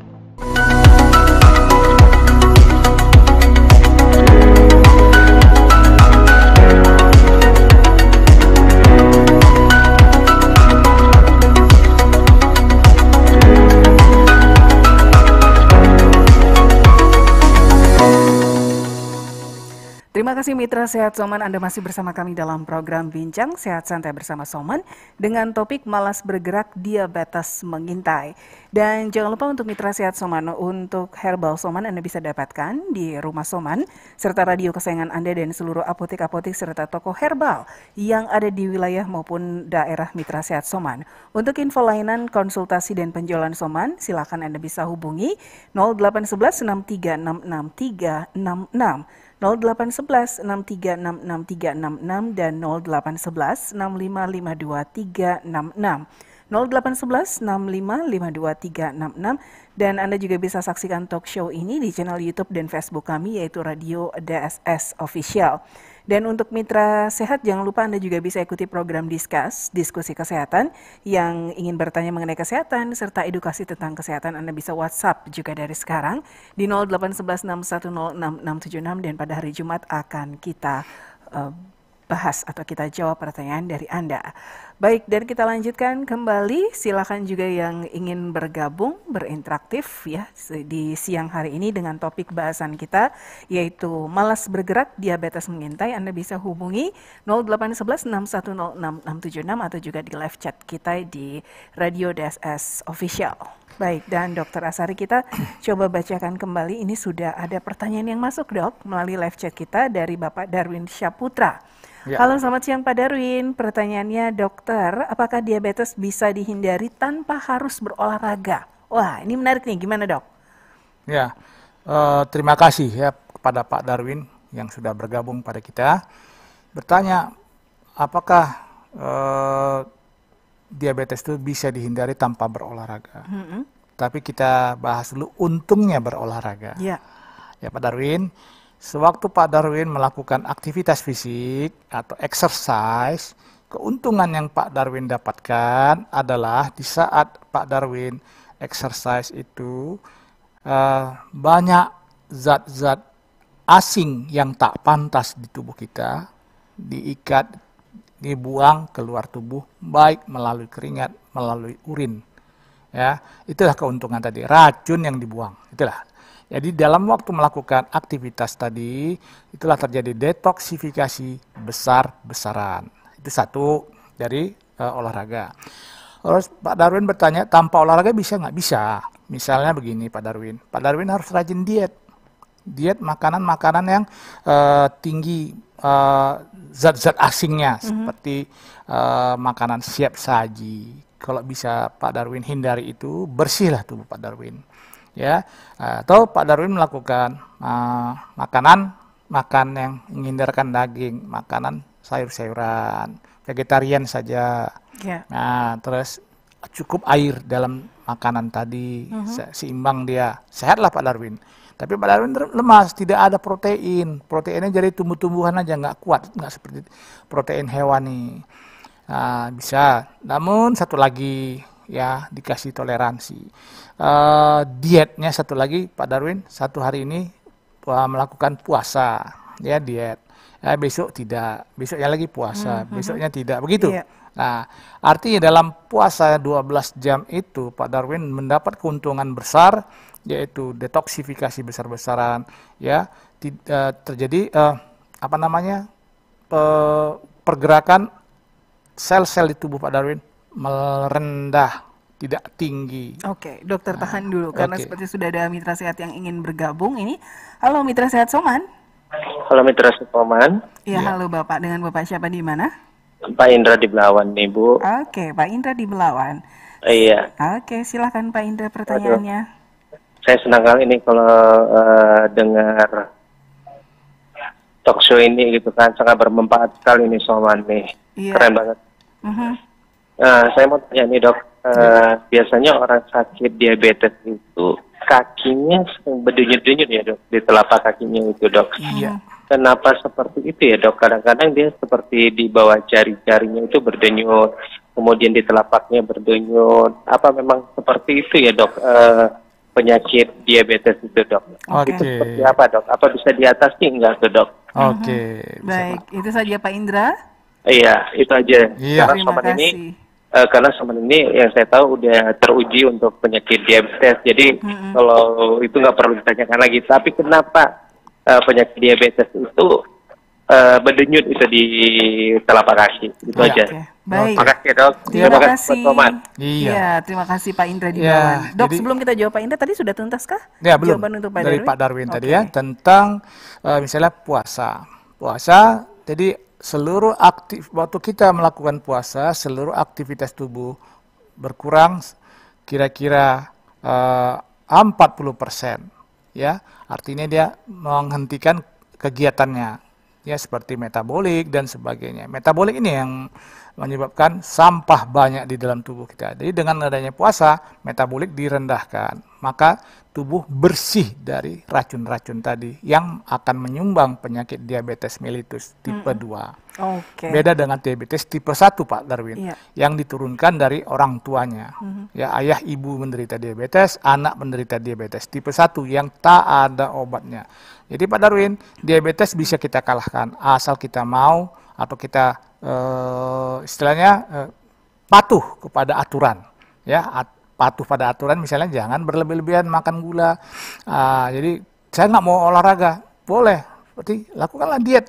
Terima kasih mitra Sehat Soman Anda masih bersama kami dalam program Bincang Sehat Santai bersama Soman dengan topik malas bergerak diabetes mengintai. Dan jangan lupa untuk mitra Sehat Soman untuk herbal Soman Anda bisa dapatkan di rumah Soman serta radio kesayangan Anda dan seluruh apotek-apotek serta toko herbal yang ada di wilayah maupun daerah mitra Sehat Soman. Untuk info lainan konsultasi dan penjualan Soman silakan Anda bisa hubungi 0811 6366366 0811 6366 dan 0811 6552366. 0811 6552366 dan Anda juga bisa saksikan talk show ini di channel YouTube dan Facebook kami yaitu Radio DSS Official. Dan untuk mitra sehat, jangan lupa Anda juga bisa ikuti program Diskus, diskusi kesehatan. Yang ingin bertanya mengenai kesehatan serta edukasi tentang kesehatan, Anda bisa WhatsApp juga dari sekarang di 081161066676 dan pada hari Jumat akan kita uh, bahas atau kita jawab pertanyaan dari Anda. Baik, dan kita lanjutkan kembali. Silakan juga yang ingin bergabung, berinteraktif ya di siang hari ini dengan topik bahasan kita yaitu malas bergerak, diabetes mengintai. Anda bisa hubungi 0811 6106676 atau juga di live chat kita di Radio DSS Official. Baik, dan Dokter Asari kita coba bacakan kembali. Ini sudah ada pertanyaan yang masuk dok melalui live chat kita dari Bapak Darwin Syaputra. Ya. Halo, selamat siang Pak Darwin. Pertanyaannya dokter, apakah diabetes bisa dihindari tanpa harus berolahraga? Wah, ini menarik nih. Gimana dok? Ya, uh, terima kasih ya kepada Pak Darwin yang sudah bergabung pada kita. Bertanya, apakah uh, diabetes itu bisa dihindari tanpa berolahraga? Mm -hmm. Tapi kita bahas dulu untungnya berolahraga. Ya. Ya Pak Darwin, Sewaktu Pak Darwin melakukan aktivitas fisik atau exercise, keuntungan yang Pak Darwin dapatkan adalah di saat Pak Darwin exercise itu uh, banyak zat-zat asing yang tak pantas di tubuh kita diikat, dibuang keluar tubuh baik melalui keringat, melalui urin. Ya, itulah keuntungan tadi, racun yang dibuang. Itulah jadi dalam waktu melakukan aktivitas tadi, itulah terjadi detoksifikasi besar-besaran. Itu satu dari uh, olahraga. Terus Pak Darwin bertanya, tanpa olahraga bisa nggak? Bisa. Misalnya begini Pak Darwin, Pak Darwin harus rajin diet. Diet makanan-makanan yang uh, tinggi eh, zat-zat uh, asingnya, mm -hmm. seperti uh, makanan siap saji. Kalau bisa Pak Darwin hindari itu, bersihlah tubuh Pak Darwin ya eh, atau Pak Darwin melakukan uh, makanan makan yang menghindarkan daging makanan sayur-sayuran vegetarian saja yeah. nah terus cukup air dalam makanan tadi mm -hmm. seimbang dia sehatlah Pak Darwin tapi Pak Darwin lemas tidak ada protein proteinnya jadi tumbuh-tumbuhan aja nggak kuat nggak seperti protein hewani nah, bisa namun satu lagi ya dikasih toleransi. Uh, dietnya satu lagi Pak Darwin satu hari ini uh, melakukan puasa ya diet. ya, besok tidak, besoknya lagi puasa, hmm, hmm, besoknya tidak begitu. Iya. Nah, artinya dalam puasa 12 jam itu Pak Darwin mendapat keuntungan besar yaitu detoksifikasi besar-besaran ya eh, terjadi uh, apa namanya uh, pergerakan sel-sel di tubuh Pak Darwin merendah tidak tinggi. Oke, okay, dokter nah, tahan nah, dulu karena okay. seperti sudah ada mitra sehat yang ingin bergabung ini. Halo mitra sehat Soman. Halo mitra sehat Soman. Iya, ya. halo Bapak. Dengan Bapak siapa di mana? Pak Indra di Belawan nih, Bu. Oke, okay, Pak Indra di Belawan. Iya. Oke, okay, silahkan Pak Indra pertanyaannya. Aduh. Saya senang kali ini kalau uh, dengar talk show ini gitu kan sangat bermanfaat sekali ini Soman nih. Iya. Keren banget. Uh mm-hmm. -huh. Uh, saya mau tanya nih dok, uh, hmm. biasanya orang sakit diabetes itu kakinya berdenyut-denyut ya dok, di telapak kakinya itu dok. Iya. iya. Kenapa seperti itu ya dok? Kadang-kadang dia seperti di bawah jari-jarinya itu berdenyut, kemudian di telapaknya berdenyut. Apa memang seperti itu ya dok? Uh, penyakit diabetes itu dok. Okay. Itu seperti apa dok? Apa bisa diatasi enggak tuh dok? Oke. Okay. Baik, itu saja Pak Indra. Iya, itu aja. Iya. Karena Terima ini uh, karena semen ini yang saya tahu udah teruji untuk penyakit diabetes. Jadi mm-hmm. kalau itu nggak perlu ditanyakan lagi. Tapi kenapa uh, penyakit diabetes itu uh, berdenyut itu di telapak kaki? Itu ya, aja. Okay. Baik. Terima kasih dok. Terima, terima kasih. Pak iya. Ya, terima kasih Pak Indra di ya, Dok jadi, sebelum kita jawab Pak Indra tadi sudah tuntas kah? Ya belum. Jawaban untuk Pak Dari Darwin? Pak Darwin okay. tadi ya tentang uh, misalnya puasa. Puasa jadi seluruh aktif waktu kita melakukan puasa, seluruh aktivitas tubuh berkurang kira-kira eh, uh, 40%, ya. Artinya dia menghentikan kegiatannya ya seperti metabolik dan sebagainya. Metabolik ini yang menyebabkan sampah banyak di dalam tubuh kita. Jadi dengan adanya puasa, metabolik direndahkan maka tubuh bersih dari racun-racun tadi yang akan menyumbang penyakit diabetes mellitus tipe mm -hmm. 2. Okay. Beda dengan diabetes tipe 1 Pak Darwin yeah. yang diturunkan dari orang tuanya. Mm -hmm. Ya ayah ibu menderita diabetes, anak menderita diabetes tipe 1 yang tak ada obatnya. Jadi Pak Darwin, diabetes bisa kita kalahkan asal kita mau atau kita uh, istilahnya uh, patuh kepada aturan ya at patuh pada aturan misalnya jangan berlebih-lebihan makan gula uh, jadi saya nggak mau olahraga boleh seperti lakukanlah diet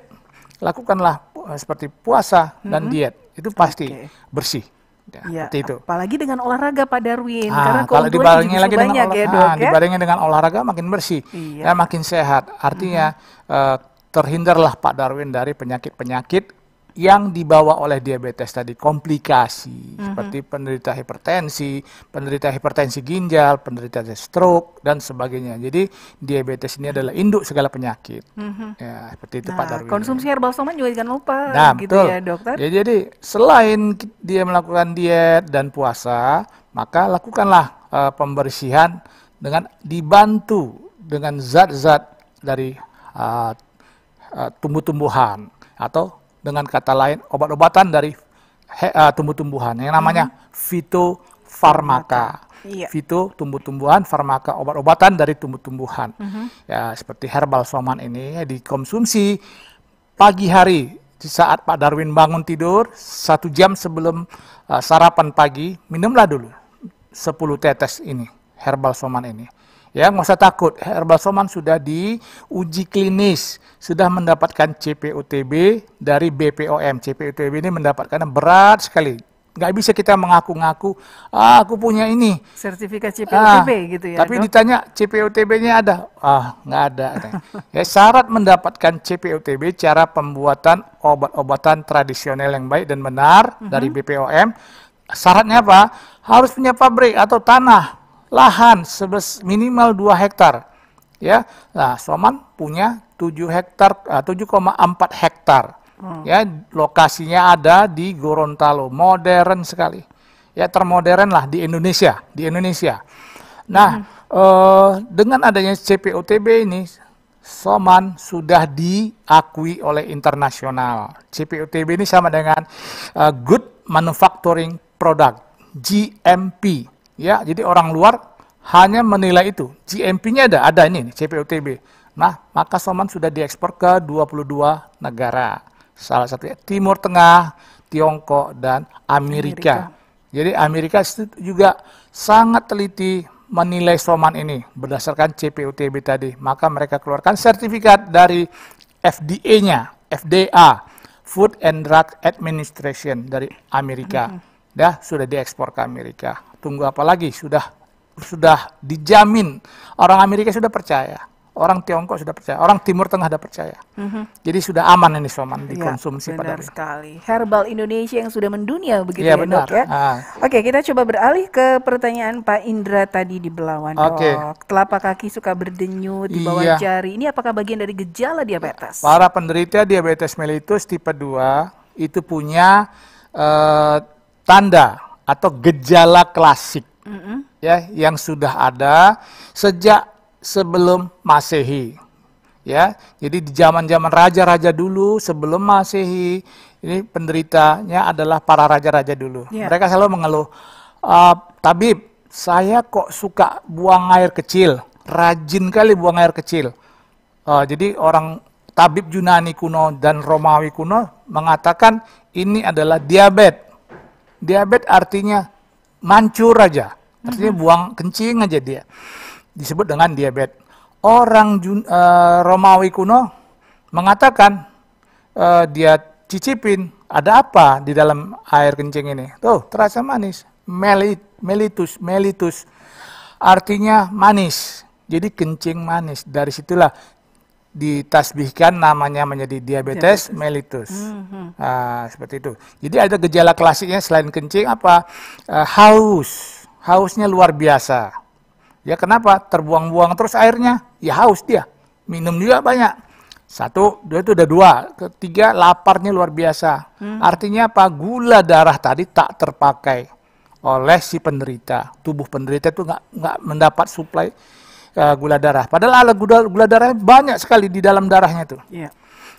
lakukanlah eh, seperti puasa mm-hmm. dan diet itu pasti okay. bersih Ya, ya, itu. Apalagi dengan olahraga Pak Darwin, nah, karena kalau dibarengi lagi dengan banyak, ya, nah, ah, ya? dibarengi dengan olahraga makin bersih, iya. ya, makin sehat. Artinya mm-hmm. uh, terhindarlah Pak Darwin dari penyakit-penyakit yang dibawa oleh diabetes tadi komplikasi mm-hmm. seperti penderita hipertensi, penderita hipertensi ginjal, penderita stroke dan sebagainya. Jadi diabetes ini adalah induk segala penyakit. Mm-hmm. Ya seperti itu nah, Pak Darwin. Konsumsi herbal soma juga jangan lupa nah, gitu betul. ya dokter. Ya, jadi selain dia melakukan diet dan puasa, maka lakukanlah uh, pembersihan dengan dibantu dengan zat-zat dari uh, uh, tumbuh-tumbuhan atau dengan kata lain obat-obatan dari uh, tumbuh-tumbuhan yang namanya hmm. fitofarmaka. Iya. Fito tumbuh-tumbuhan, farmaka obat-obatan dari tumbuh-tumbuhan. Mm -hmm. Ya seperti herbal soman ini ya, dikonsumsi pagi hari di saat Pak Darwin bangun tidur satu jam sebelum uh, sarapan pagi minumlah dulu 10 tetes ini herbal soman ini. Ya, nggak usah takut. herbal soman sudah diuji klinis, sudah mendapatkan CPUTB dari BPOM. CPUTB ini mendapatkan berat sekali. Nggak bisa kita mengaku-ngaku, ah, aku punya ini. Sertifikat CPUTB ah, gitu ya. Tapi dok? ditanya CPUTB-nya ada? Ah, nggak ada. ya, syarat mendapatkan CPUTB cara pembuatan obat-obatan tradisional yang baik dan benar mm -hmm. dari BPOM. Mhm. Syaratnya apa? Harus punya pabrik atau tanah lahan sebes minimal 2 hektar. Ya. Nah, Soman punya 7 hektar 7,4 eh, hektar. Hmm. Ya, lokasinya ada di Gorontalo, modern sekali. Ya, termodern lah di Indonesia, di Indonesia. Nah, hmm. eh, dengan adanya CPOTB ini Soman sudah diakui oleh internasional. CPOTB ini sama dengan uh, Good Manufacturing Product, GMP. Ya, jadi orang luar hanya menilai itu. GMP-nya ada, ada ini CPUTB. Nah, maka soman sudah diekspor ke 22 negara. Salah satunya Timur Tengah, Tiongkok dan Amerika. Amerika. Jadi Amerika juga sangat teliti menilai soman ini berdasarkan CPUTB tadi. Maka mereka keluarkan sertifikat dari FDA-nya, FDA, Food and Drug Administration dari Amerika. Mm -hmm. Dah sudah diekspor ke Amerika tunggu apa lagi? Sudah sudah dijamin orang Amerika sudah percaya, orang Tiongkok sudah percaya, orang Timur Tengah sudah percaya. Mm-hmm. Jadi sudah aman ini soman iya, dikonsumsi ya, benar pada hari. sekali. Herbal Indonesia yang sudah mendunia begitu ya, ya benar. dok ya. Ah. Oke kita coba beralih ke pertanyaan Pak Indra tadi di Belawan okay. Telapak kaki suka berdenyut di bawah iya. jari. Ini apakah bagian dari gejala diabetes? Para penderita diabetes mellitus tipe 2 itu punya uh, tanda atau gejala klasik mm -hmm. ya yang sudah ada sejak sebelum Masehi. Ya, jadi di zaman-zaman raja-raja dulu sebelum Masehi, ini penderitanya adalah para raja-raja dulu. Yeah. Mereka selalu mengeluh, e, "Tabib, saya kok suka buang air kecil, rajin kali buang air kecil." e, jadi orang tabib Yunani kuno dan Romawi kuno mengatakan ini adalah diabetes diabetes artinya mancur aja, artinya mm -hmm. buang kencing aja dia. Disebut dengan diabetes. Orang uh, Romawi kuno mengatakan uh, dia cicipin ada apa di dalam air kencing ini? Tuh, terasa manis. Melit, melitus, melitus. Artinya manis. Jadi kencing manis. Dari situlah ditasbihkan namanya menjadi diabetes, diabetes. mellitus mm-hmm. uh, seperti itu jadi ada gejala klasiknya selain kencing apa uh, haus hausnya luar biasa ya kenapa terbuang-buang terus airnya ya haus dia minum juga banyak satu dua itu udah dua ketiga laparnya luar biasa mm. artinya apa gula darah tadi tak terpakai oleh si penderita tubuh penderita itu nggak nggak mendapat suplai uh, gula darah. Padahal alat gula, gula darah banyak sekali di dalam darahnya itu. Yeah.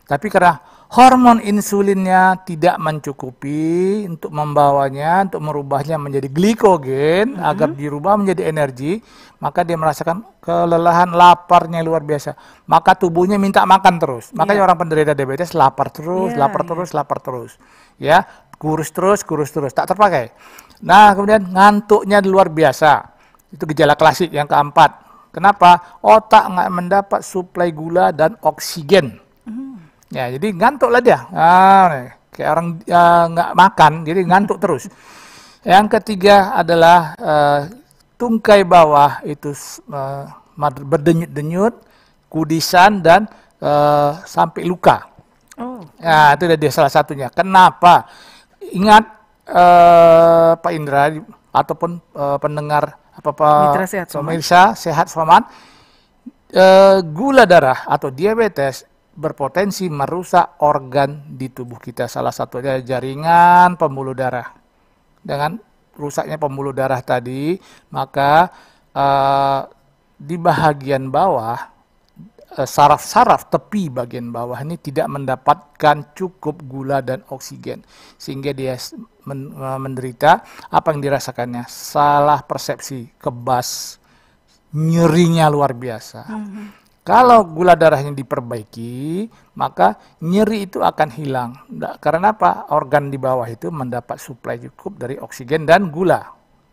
Tapi karena hormon insulinnya tidak mencukupi untuk membawanya, untuk merubahnya menjadi glikogen, mm -hmm. agar dirubah menjadi energi, maka dia merasakan kelelahan, laparnya luar biasa. Maka tubuhnya minta makan terus. Makanya yeah. orang penderita diabetes lapar terus, yeah, lapar yeah. terus, lapar terus. Ya, kurus terus, kurus terus, tak terpakai. Nah, kemudian ngantuknya luar biasa. Itu gejala klasik yang keempat Kenapa? Otak nggak mendapat suplai gula dan oksigen. Hmm. Ya, jadi ngantuklah dia. Ah, kayak orang ah, nggak uh, makan, jadi ngantuk terus. Yang ketiga adalah uh, tungkai bawah itu uh, berdenyut-denyut, kudisan dan uh, sampai luka. Oh. Ya, itu dia salah satunya. Kenapa? Ingat uh, Pak Indra ataupun uh, pendengar apa Mitra pemirsa sehat selamat. E, gula darah atau diabetes berpotensi merusak organ di tubuh kita. Salah satunya jaringan pembuluh darah. Dengan rusaknya pembuluh darah tadi, maka e, di bahagian bawah Eh, saraf-saraf tepi bagian bawah ini tidak mendapatkan cukup gula dan oksigen sehingga dia eh, menderita apa yang dirasakannya salah persepsi kebas nyerinya luar biasa mhm. Kalau gula darahnya diperbaiki, maka nyeri itu akan hilang. Karena apa? Organ di bawah itu mendapat suplai cukup dari oksigen dan gula.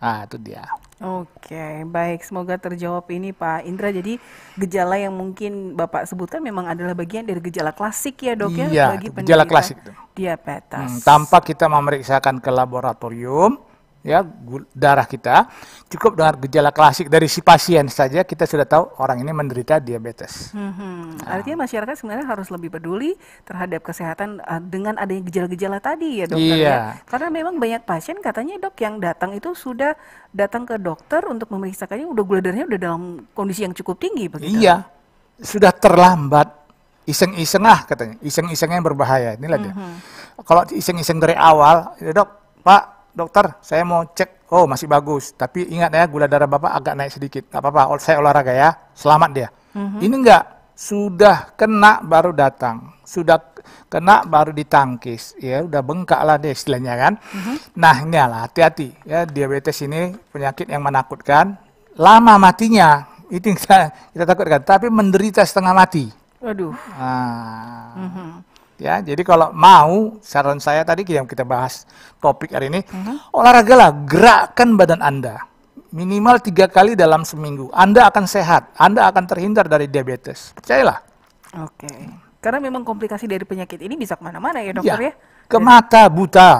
Ah, itu dia. Oke, okay, baik. Semoga terjawab ini Pak Indra. Jadi gejala yang mungkin Bapak sebutkan memang adalah bagian dari gejala klasik ya dok iya, ya? Iya, gejala klasik. Diabetes. Hmm, tanpa kita memeriksakan ke laboratorium, ya darah kita cukup dengan gejala klasik dari si pasien saja kita sudah tahu orang ini menderita diabetes. Hmm, nah. Artinya masyarakat sebenarnya harus lebih peduli terhadap kesehatan eh, dengan adanya gejala-gejala tadi ya dokter ya. iya. ya. Karena memang banyak pasien katanya dok yang datang itu sudah datang ke dokter untuk memeriksakannya udah gula darahnya udah dalam kondisi yang cukup tinggi begitu. Iya. Sudah terlambat iseng-iseng lah katanya. Iseng-isengnya yang berbahaya. Inilah ya. mm -hmm. dia. Kalau iseng-iseng dari awal, ya dok, Pak, dokter saya mau cek, oh masih bagus, tapi ingat ya gula darah bapak agak naik sedikit, nggak apa-apa, saya olahraga ya, selamat dia. Mm-hmm. Ini enggak, sudah kena baru datang, sudah kena baru ditangkis, ya udah bengkak lah deh istilahnya kan. Mm-hmm. Nah inilah hati-hati ya diabetes ini penyakit yang menakutkan, lama matinya itu kita, kita takutkan, tapi menderita setengah mati. Aduh. Nah. Mm-hmm ya. Jadi kalau mau saran saya tadi yang kita bahas topik hari ini, mm-hmm. olahragalah, gerakkan badan Anda minimal tiga kali dalam seminggu. Anda akan sehat, Anda akan terhindar dari diabetes. Percayalah. Oke. Okay. Karena memang komplikasi dari penyakit ini bisa kemana-mana ya dokter ya. ya? Ke mata buta.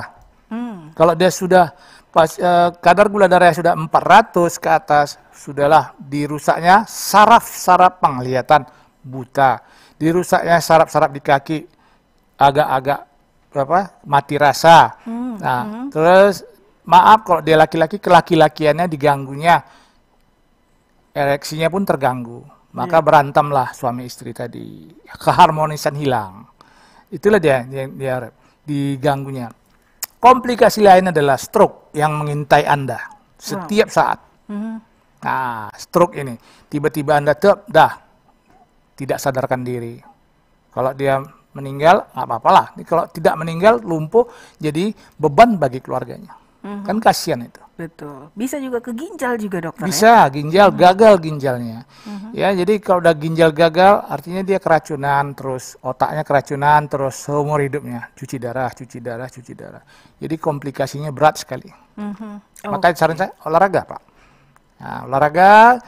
Hmm. Kalau dia sudah pas, eh, kadar gula darah sudah 400 ke atas, sudahlah dirusaknya saraf-saraf penglihatan buta, dirusaknya saraf-saraf di kaki agak-agak apa mati rasa. Hmm, nah, hmm. terus maaf kalau dia laki-laki kelaki-lakiannya diganggunya, ereksinya pun terganggu. Maka hmm. Iya. lah suami istri tadi, keharmonisan hilang. Itulah dia, dia, dia diganggunya. Komplikasi lain adalah stroke yang mengintai anda setiap wow. saat. Hmm. Nah, stroke ini tiba-tiba anda tuh dah tidak sadarkan diri. Kalau dia meninggal nggak apa-apa lah. Kalau tidak meninggal lumpuh jadi beban bagi keluarganya. Mm-hmm. Kan kasihan itu. Betul. Bisa juga ke ginjal juga dokter. Ya? Bisa ya? ginjal mm-hmm. gagal ginjalnya. Mm-hmm. Ya jadi kalau udah ginjal gagal artinya dia keracunan terus otaknya keracunan terus seumur hidupnya cuci darah cuci darah cuci darah. Jadi komplikasinya berat sekali. Mm-hmm. Oh, Makanya okay. saran saya olahraga pak. Nah, olahraga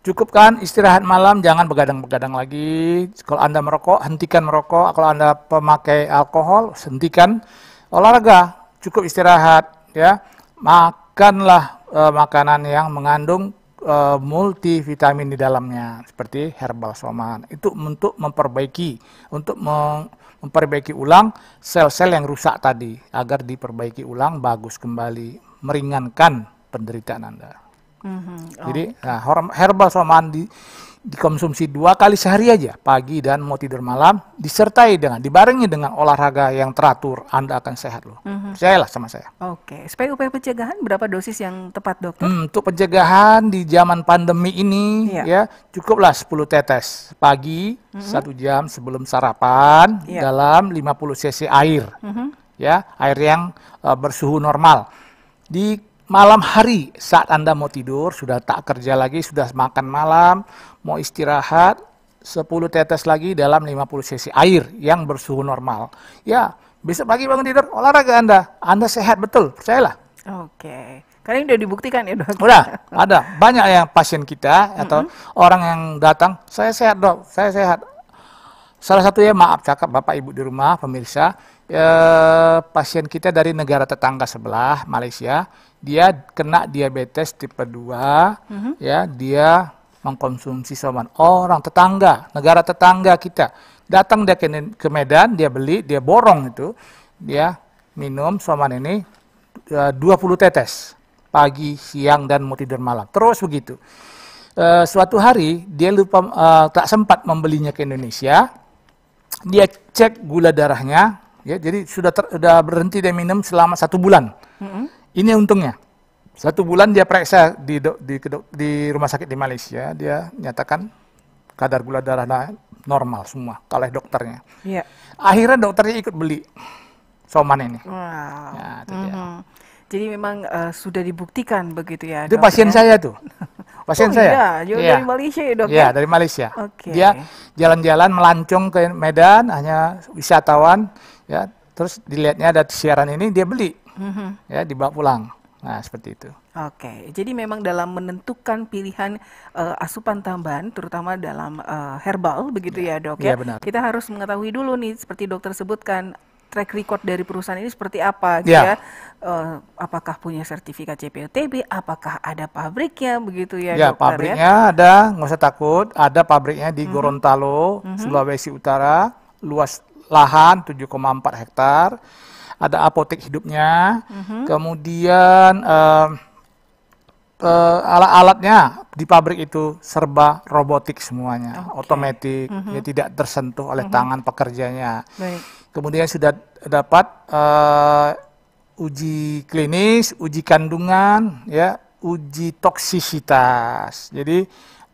Cukupkan istirahat malam, jangan begadang-begadang lagi. Kalau Anda merokok, hentikan merokok. Kalau Anda pemakai alkohol, hentikan olahraga. Cukup istirahat, ya. Makanlah e, makanan yang mengandung e, multivitamin di dalamnya, seperti herbal somat Itu untuk memperbaiki, untuk memperbaiki ulang sel-sel yang rusak tadi, agar diperbaiki ulang, bagus kembali, meringankan penderitaan Anda. Mm-hmm. Oh. Jadi nah, herbal sama mandi dikonsumsi dua kali sehari aja, pagi dan mau tidur malam, disertai dengan, dibarengi dengan olahraga yang teratur, Anda akan sehat loh. saya mm-hmm. lah sama saya. Oke, okay. supaya upaya pencegahan berapa dosis yang tepat dokter? Hmm, untuk pencegahan di zaman pandemi ini yeah. ya cukuplah 10 tetes pagi mm-hmm. satu jam sebelum sarapan yeah. dalam 50 cc air, mm-hmm. ya air yang uh, bersuhu normal. Di malam hari saat Anda mau tidur, sudah tak kerja lagi, sudah makan malam, mau istirahat, 10 tetes lagi dalam 50 cc air yang bersuhu normal. Ya, besok pagi bangun tidur, olahraga Anda. Anda sehat betul, percayalah. Oke. Okay. Karena ini udah dibuktikan ya dok. Udah, ada. Banyak yang pasien kita atau mm -hmm. orang yang datang, saya sehat dok, saya sehat. Salah satu ya maaf cakap Bapak Ibu di rumah, pemirsa, eh, pasien kita dari negara tetangga sebelah, Malaysia, dia kena diabetes tipe 2, mm-hmm. ya, dia mengkonsumsi sama orang tetangga, negara tetangga kita. Datang dia ke, Medan, dia beli, dia borong itu, dia minum soman ini eh, dua 20 tetes pagi, siang dan mau tidur malam. Terus begitu. E, suatu hari dia lupa e, tak sempat membelinya ke Indonesia. Dia cek gula darahnya, ya. Jadi sudah ter, sudah berhenti dia minum selama satu bulan. Mm -hmm ini untungnya. Satu bulan dia periksa di, di, di rumah sakit di Malaysia, dia nyatakan kadar gula darah normal semua oleh dokternya. Iya. Akhirnya dokternya ikut beli soman ini. Wow. Ya, itu mm -hmm. dia. Mm-hmm. Jadi memang uh, sudah dibuktikan begitu ya. Itu pasien pasien ya? saya tuh. Pasien oh, saya. Iya, ya. dari Malaysia ya, Dok. Iya, dari Malaysia. Okay. Dia jalan-jalan melancong ke Medan hanya wisatawan ya, terus dilihatnya ada siaran ini dia beli mm-hmm. ya dibawa pulang. Nah, seperti itu. Oke, jadi memang dalam menentukan pilihan uh, asupan tambahan, terutama dalam uh, herbal, begitu ya, ya dok? Ya, ya, benar. Kita harus mengetahui dulu nih, seperti dokter sebutkan, track record dari perusahaan ini seperti apa, gitu iya. ya? ya? Uh, apakah punya sertifikat CPOTB? Apakah ada pabriknya, begitu ya, yeah, dokter? Pabriknya ya, pabriknya ada, nggak usah takut. Ada pabriknya di mm-hmm. Gorontalo, mm-hmm. Sulawesi Utara, luas lahan 7,4 hektar ada apotek hidupnya, mm-hmm. kemudian uh, uh, alat-alatnya di pabrik itu serba robotik semuanya, okay. otomatis, mm-hmm. tidak tersentuh oleh mm-hmm. tangan pekerjanya. Baik. Kemudian sudah dapat uh, uji klinis, uji kandungan, ya, uji toksisitas. Jadi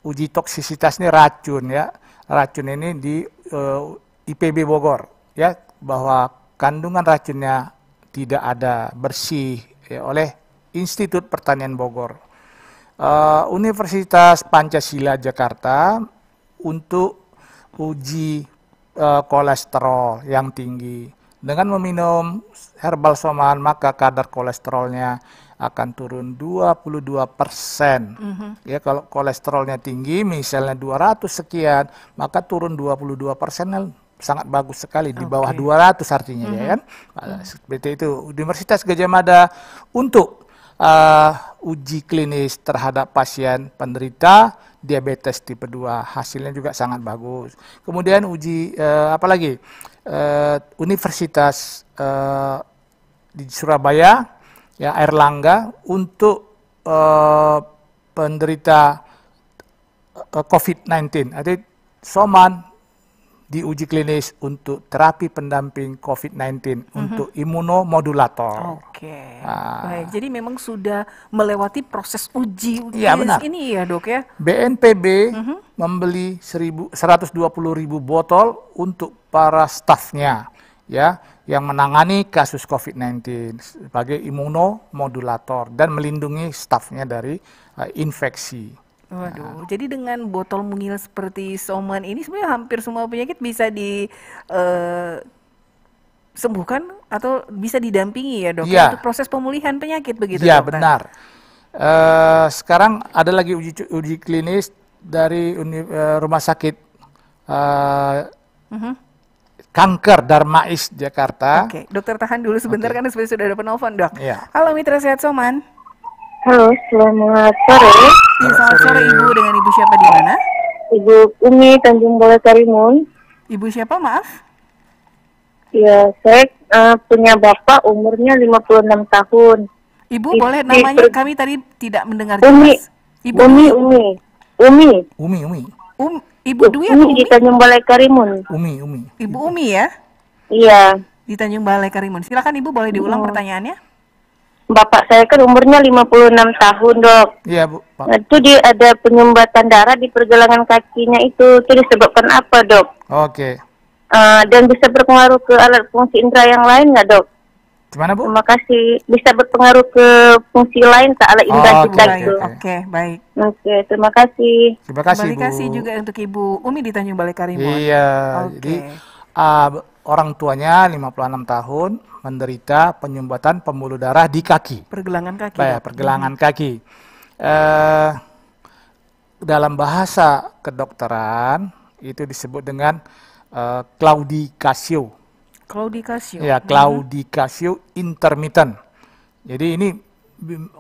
uji toksisitas ini racun ya, racun ini di uh, eh, IPB Bogor ya bahwa kandungan racunnya tidak ada bersih ya, oleh Institut Pertanian Bogor. Uh, Universitas Pancasila Jakarta untuk uji uh, kolesterol yang tinggi. Dengan meminum herbal somahan maka kadar kolesterolnya akan turun 22 persen. Mm -hmm. Ya kalau kolesterolnya tinggi misalnya 200 sekian maka turun 22 persen sangat bagus sekali di bawah okay. 200 artinya mm -hmm. ya mm-hmm. kan nah, mm-hmm. seperti itu Universitas Gajah Mada untuk uh, uji klinis terhadap pasien penderita diabetes tipe 2 hasilnya juga sangat bagus kemudian uji uh, apalagi uh, Universitas uh, di Surabaya ya Air Langga untuk uh, penderita uh, COVID-19 ada soman di uji klinis untuk terapi pendamping COVID-19 mm -hmm. untuk imunomodulator. Oke. Okay. Ah. jadi memang sudah melewati proses uji uji ya, benar. ini ya, Dok ya. BNPB mm -hmm. membeli ribu botol untuk para stafnya ya yang menangani kasus COVID-19 sebagai imunomodulator dan melindungi stafnya dari uh, infeksi. Waduh, nah. jadi dengan botol mungil seperti soman ini sebenarnya hampir semua penyakit bisa di uh, sembuhkan atau bisa didampingi ya dok ya. untuk proses pemulihan penyakit begitu ya dokter? benar uh, sekarang ada lagi uji, uji klinis dari uni, uh, rumah sakit uh, uh-huh. kanker Darmais Jakarta oke okay. dokter tahan dulu sebentar okay. karena sebenarnya sudah ada penelpon dok ya. halo mitra sehat Soman halo selamat sore Iya, selamat sore Ibu. Dengan Ibu siapa di mana? Ibu Umi Tanjung Balai Karimun. Ibu siapa, maaf? Ya, saya uh, punya bapak umurnya 56 tahun. Ibu I, boleh namanya kami tadi tidak mendengar Umi. Ibu Umi, Umi. Umi. Umi, Umi. Um, Ibu Dwi Umi, Umi di Tanjung Balai Karimun. Umi, Umi. Ibu Umi ya? Iya. Di Tanjung Balai Karimun. Silakan Ibu boleh diulang hmm. pertanyaannya. Bapak saya kan umurnya 56 tahun, Dok. Iya, Bu. Pak. Nah, itu dia ada penyumbatan darah di pergelangan kakinya itu. Itu disebabkan apa, Dok? Oke. Uh, dan bisa berpengaruh ke alat fungsi indera yang lain nggak, Dok? Gimana, Bu? Terima kasih. Bisa berpengaruh ke fungsi lain ke alat indera oh, kita okay, itu. Oke, okay, baik. Oke, okay, terima kasih. Terima kasih, Terima kasih juga untuk Ibu Umi di Tanjung Balai Karimun. Iya. Oke. Okay. uh, ah, Orang tuanya 56 tahun menderita penyumbatan pembuluh darah di kaki. Pergelangan kaki. Baya, pergelangan hmm. kaki. Eh, dalam bahasa kedokteran itu disebut dengan eh, claudicatio. Claudicatio. Ya, hmm. claudicatio hmm. intermittent. Jadi ini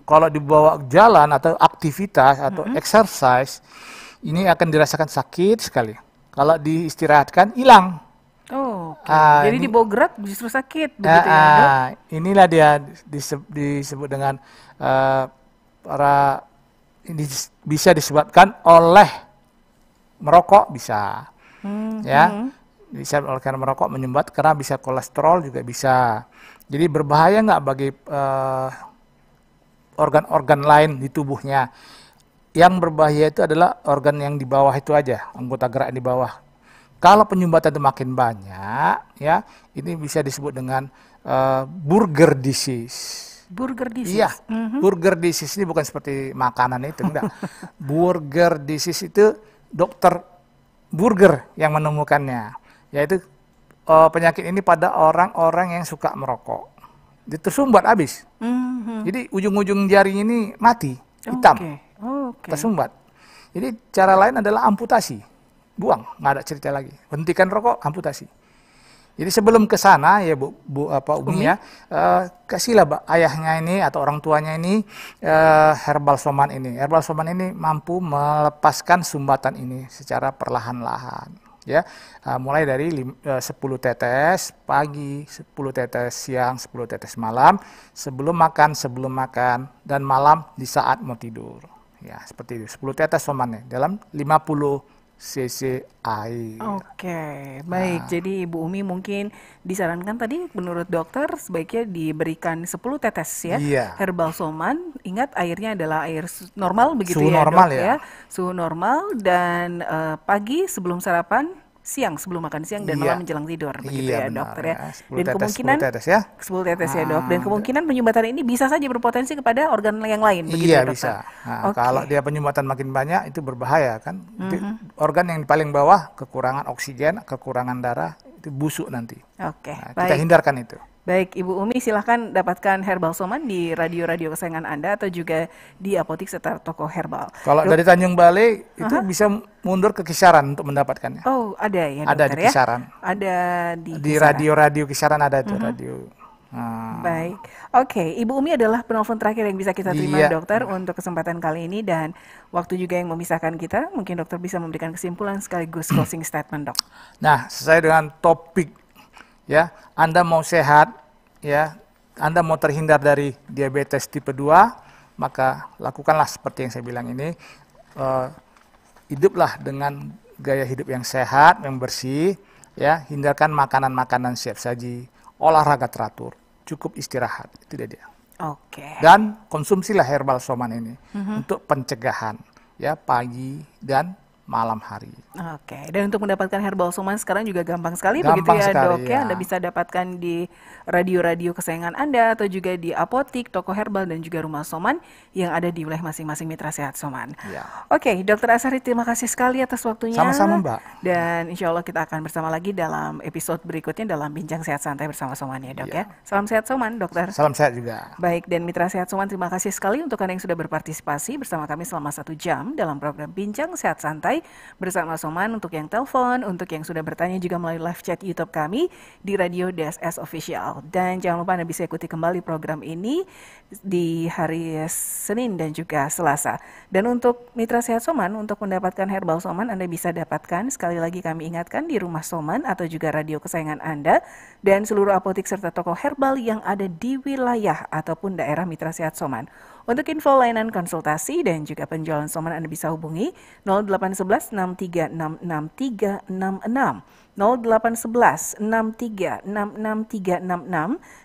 kalau dibawa jalan atau aktivitas atau -hmm. exercise ini akan dirasakan sakit sekali. Kalau diistirahatkan hilang okay. Uh, Jadi ini, di Bogor justru sakit ah, begitu uh, ya. Uh, inilah dia disebut, dengan uh, para ini bisa disebabkan oleh merokok bisa. Hmm, ya. Hmm. Bisa oleh karena merokok menyumbat karena bisa kolesterol juga bisa. Jadi berbahaya nggak bagi organ eh, organ-organ lain di tubuhnya? Yang berbahaya itu adalah organ yang di bawah itu aja, anggota gerak di bawah kalau penyumbatan itu makin banyak, ya, ini bisa disebut dengan uh, burger disease. Burger disease. Iya, mm-hmm. burger disease ini bukan seperti makanan itu, enggak. burger disease itu dokter burger yang menemukannya, yaitu uh, penyakit ini pada orang-orang yang suka merokok. Dia tersumbat habis. Mm-hmm. Jadi ujung-ujung jari ini mati, hitam. Okay. Okay. Tersumbat. Jadi cara lain adalah amputasi buang, nggak ada cerita lagi. Hentikan rokok, amputasi. Jadi sebelum ke sana ya Bu, Bu apa Umi, ya, uh, kasihlah ayahnya ini atau orang tuanya ini uh, herbal soman ini. Herbal soman ini mampu melepaskan sumbatan ini secara perlahan-lahan ya. Uh, mulai dari lim, uh, 10 tetes pagi, 10 tetes siang, 10 tetes malam, sebelum makan, sebelum makan dan malam di saat mau tidur. Ya, seperti itu. 10 tetes somannya dalam 50 CCAI. air. Oke, nah. baik. Nah. Jadi Ibu Umi mungkin disarankan tadi menurut dokter sebaiknya diberikan 10 tetes ya iya. herbal soman. Ingat airnya adalah air normal begitu suhu ya, normal dok, ya. ya. Suhu normal dan uh, pagi sebelum sarapan siang sebelum makan siang dan iya. malam menjelang tidur begitu iya, ya benar. dokter ya. ya. dan tetes, kemungkinan 10 tetes ya. 10 tetes ya dok. Dan ah. kemungkinan penyumbatan ini bisa saja berpotensi kepada organ yang lain begitu iya, ya dokter. bisa. Nah, okay. kalau dia penyumbatan makin banyak itu berbahaya kan. Mm -hmm. Organ yang paling bawah kekurangan oksigen, kekurangan darah itu busuk nanti. Oke. Okay, nah, kita hindarkan itu. Baik, Ibu Umi silahkan dapatkan herbal soman di radio-radio kesayangan Anda atau juga di apotik serta toko herbal. Kalau Dok, dari Tanjung Balai itu uh -huh. bisa mundur ke kisaran untuk mendapatkannya. Oh, ada ya Ada di ya? kisaran. Ya? Ada di Di radio-radio kisaran. ada itu uh -huh. Mm-hmm. radio. Hmm. Baik, oke. Okay. Ibu Umi adalah penelpon terakhir yang bisa kita terima, iya. dokter, untuk kesempatan kali ini dan waktu juga yang memisahkan kita. Mungkin dokter bisa memberikan kesimpulan sekaligus closing statement, dok. Nah, sesuai dengan topik ya Anda mau sehat ya Anda mau terhindar dari diabetes tipe 2 maka lakukanlah seperti yang saya bilang ini uh, hiduplah dengan gaya hidup yang sehat yang bersih ya hindarkan makanan-makanan siap saji olahraga teratur cukup istirahat itu dia, dia. Oke. Okay. Dan konsumsilah herbal soman ini mm -hmm. untuk pencegahan ya pagi dan malam hari. Oke, dan untuk mendapatkan herbal suman sekarang juga gampang sekali gampang begitu ya sekali, dok ya. ya. Anda bisa dapatkan di radio-radio kesayangan Anda atau juga di apotik, toko herbal dan juga rumah soman yang ada di wilayah masing-masing mitra sehat soman. Ya. Oke, dokter Asari terima kasih sekali atas waktunya. Sama-sama mbak. Dan insya Allah kita akan bersama lagi dalam episode berikutnya dalam Bincang Sehat Santai bersama Soman ya dok ya. ya. Salam sehat soman dokter. Salam sehat juga. Baik, dan mitra sehat soman terima kasih sekali untuk Anda yang sudah berpartisipasi bersama kami selama satu jam dalam program Bincang Sehat Santai Spotify bersama Soman untuk yang telepon, untuk yang sudah bertanya juga melalui live chat YouTube kami di Radio DSS Official. Dan jangan lupa Anda bisa ikuti kembali program ini di hari Senin dan juga Selasa. Dan untuk Mitra Sehat Soman, untuk mendapatkan herbal Soman Anda bisa dapatkan sekali lagi kami ingatkan di rumah Soman atau juga radio kesayangan Anda dan seluruh apotik serta toko herbal yang ada di wilayah ataupun daerah Mitra Sehat Soman. Untuk info layanan konsultasi dan juga penjualan Soman Anda bisa hubungi 0811 6366366, 0811 6366366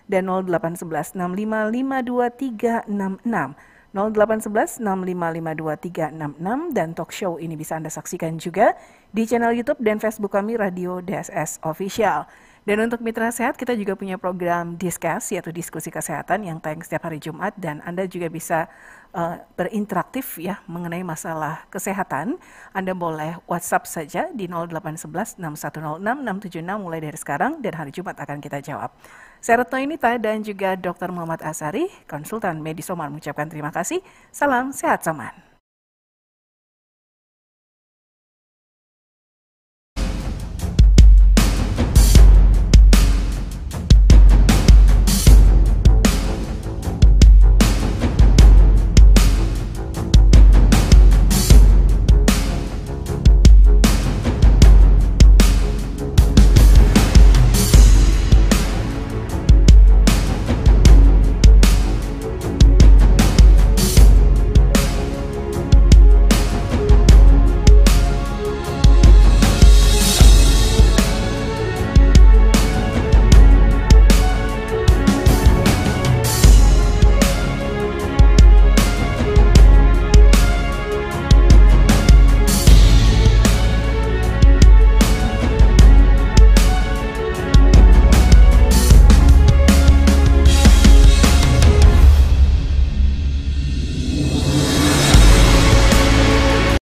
dan 0811 6552366. 0811 6552366 dan talk show ini bisa Anda saksikan juga di channel YouTube dan Facebook kami Radio DSS Official. Dan untuk mitra sehat kita juga punya program diskusi yaitu diskusi kesehatan yang tayang setiap hari Jumat dan Anda juga bisa uh, berinteraktif ya mengenai masalah kesehatan. Anda boleh WhatsApp saja di 0811 6106 676 mulai dari sekarang dan hari Jumat akan kita jawab. Saya Retno Inita dan juga Dr. Muhammad Asari, konsultan medis mengucapkan terima kasih. Salam sehat Soman.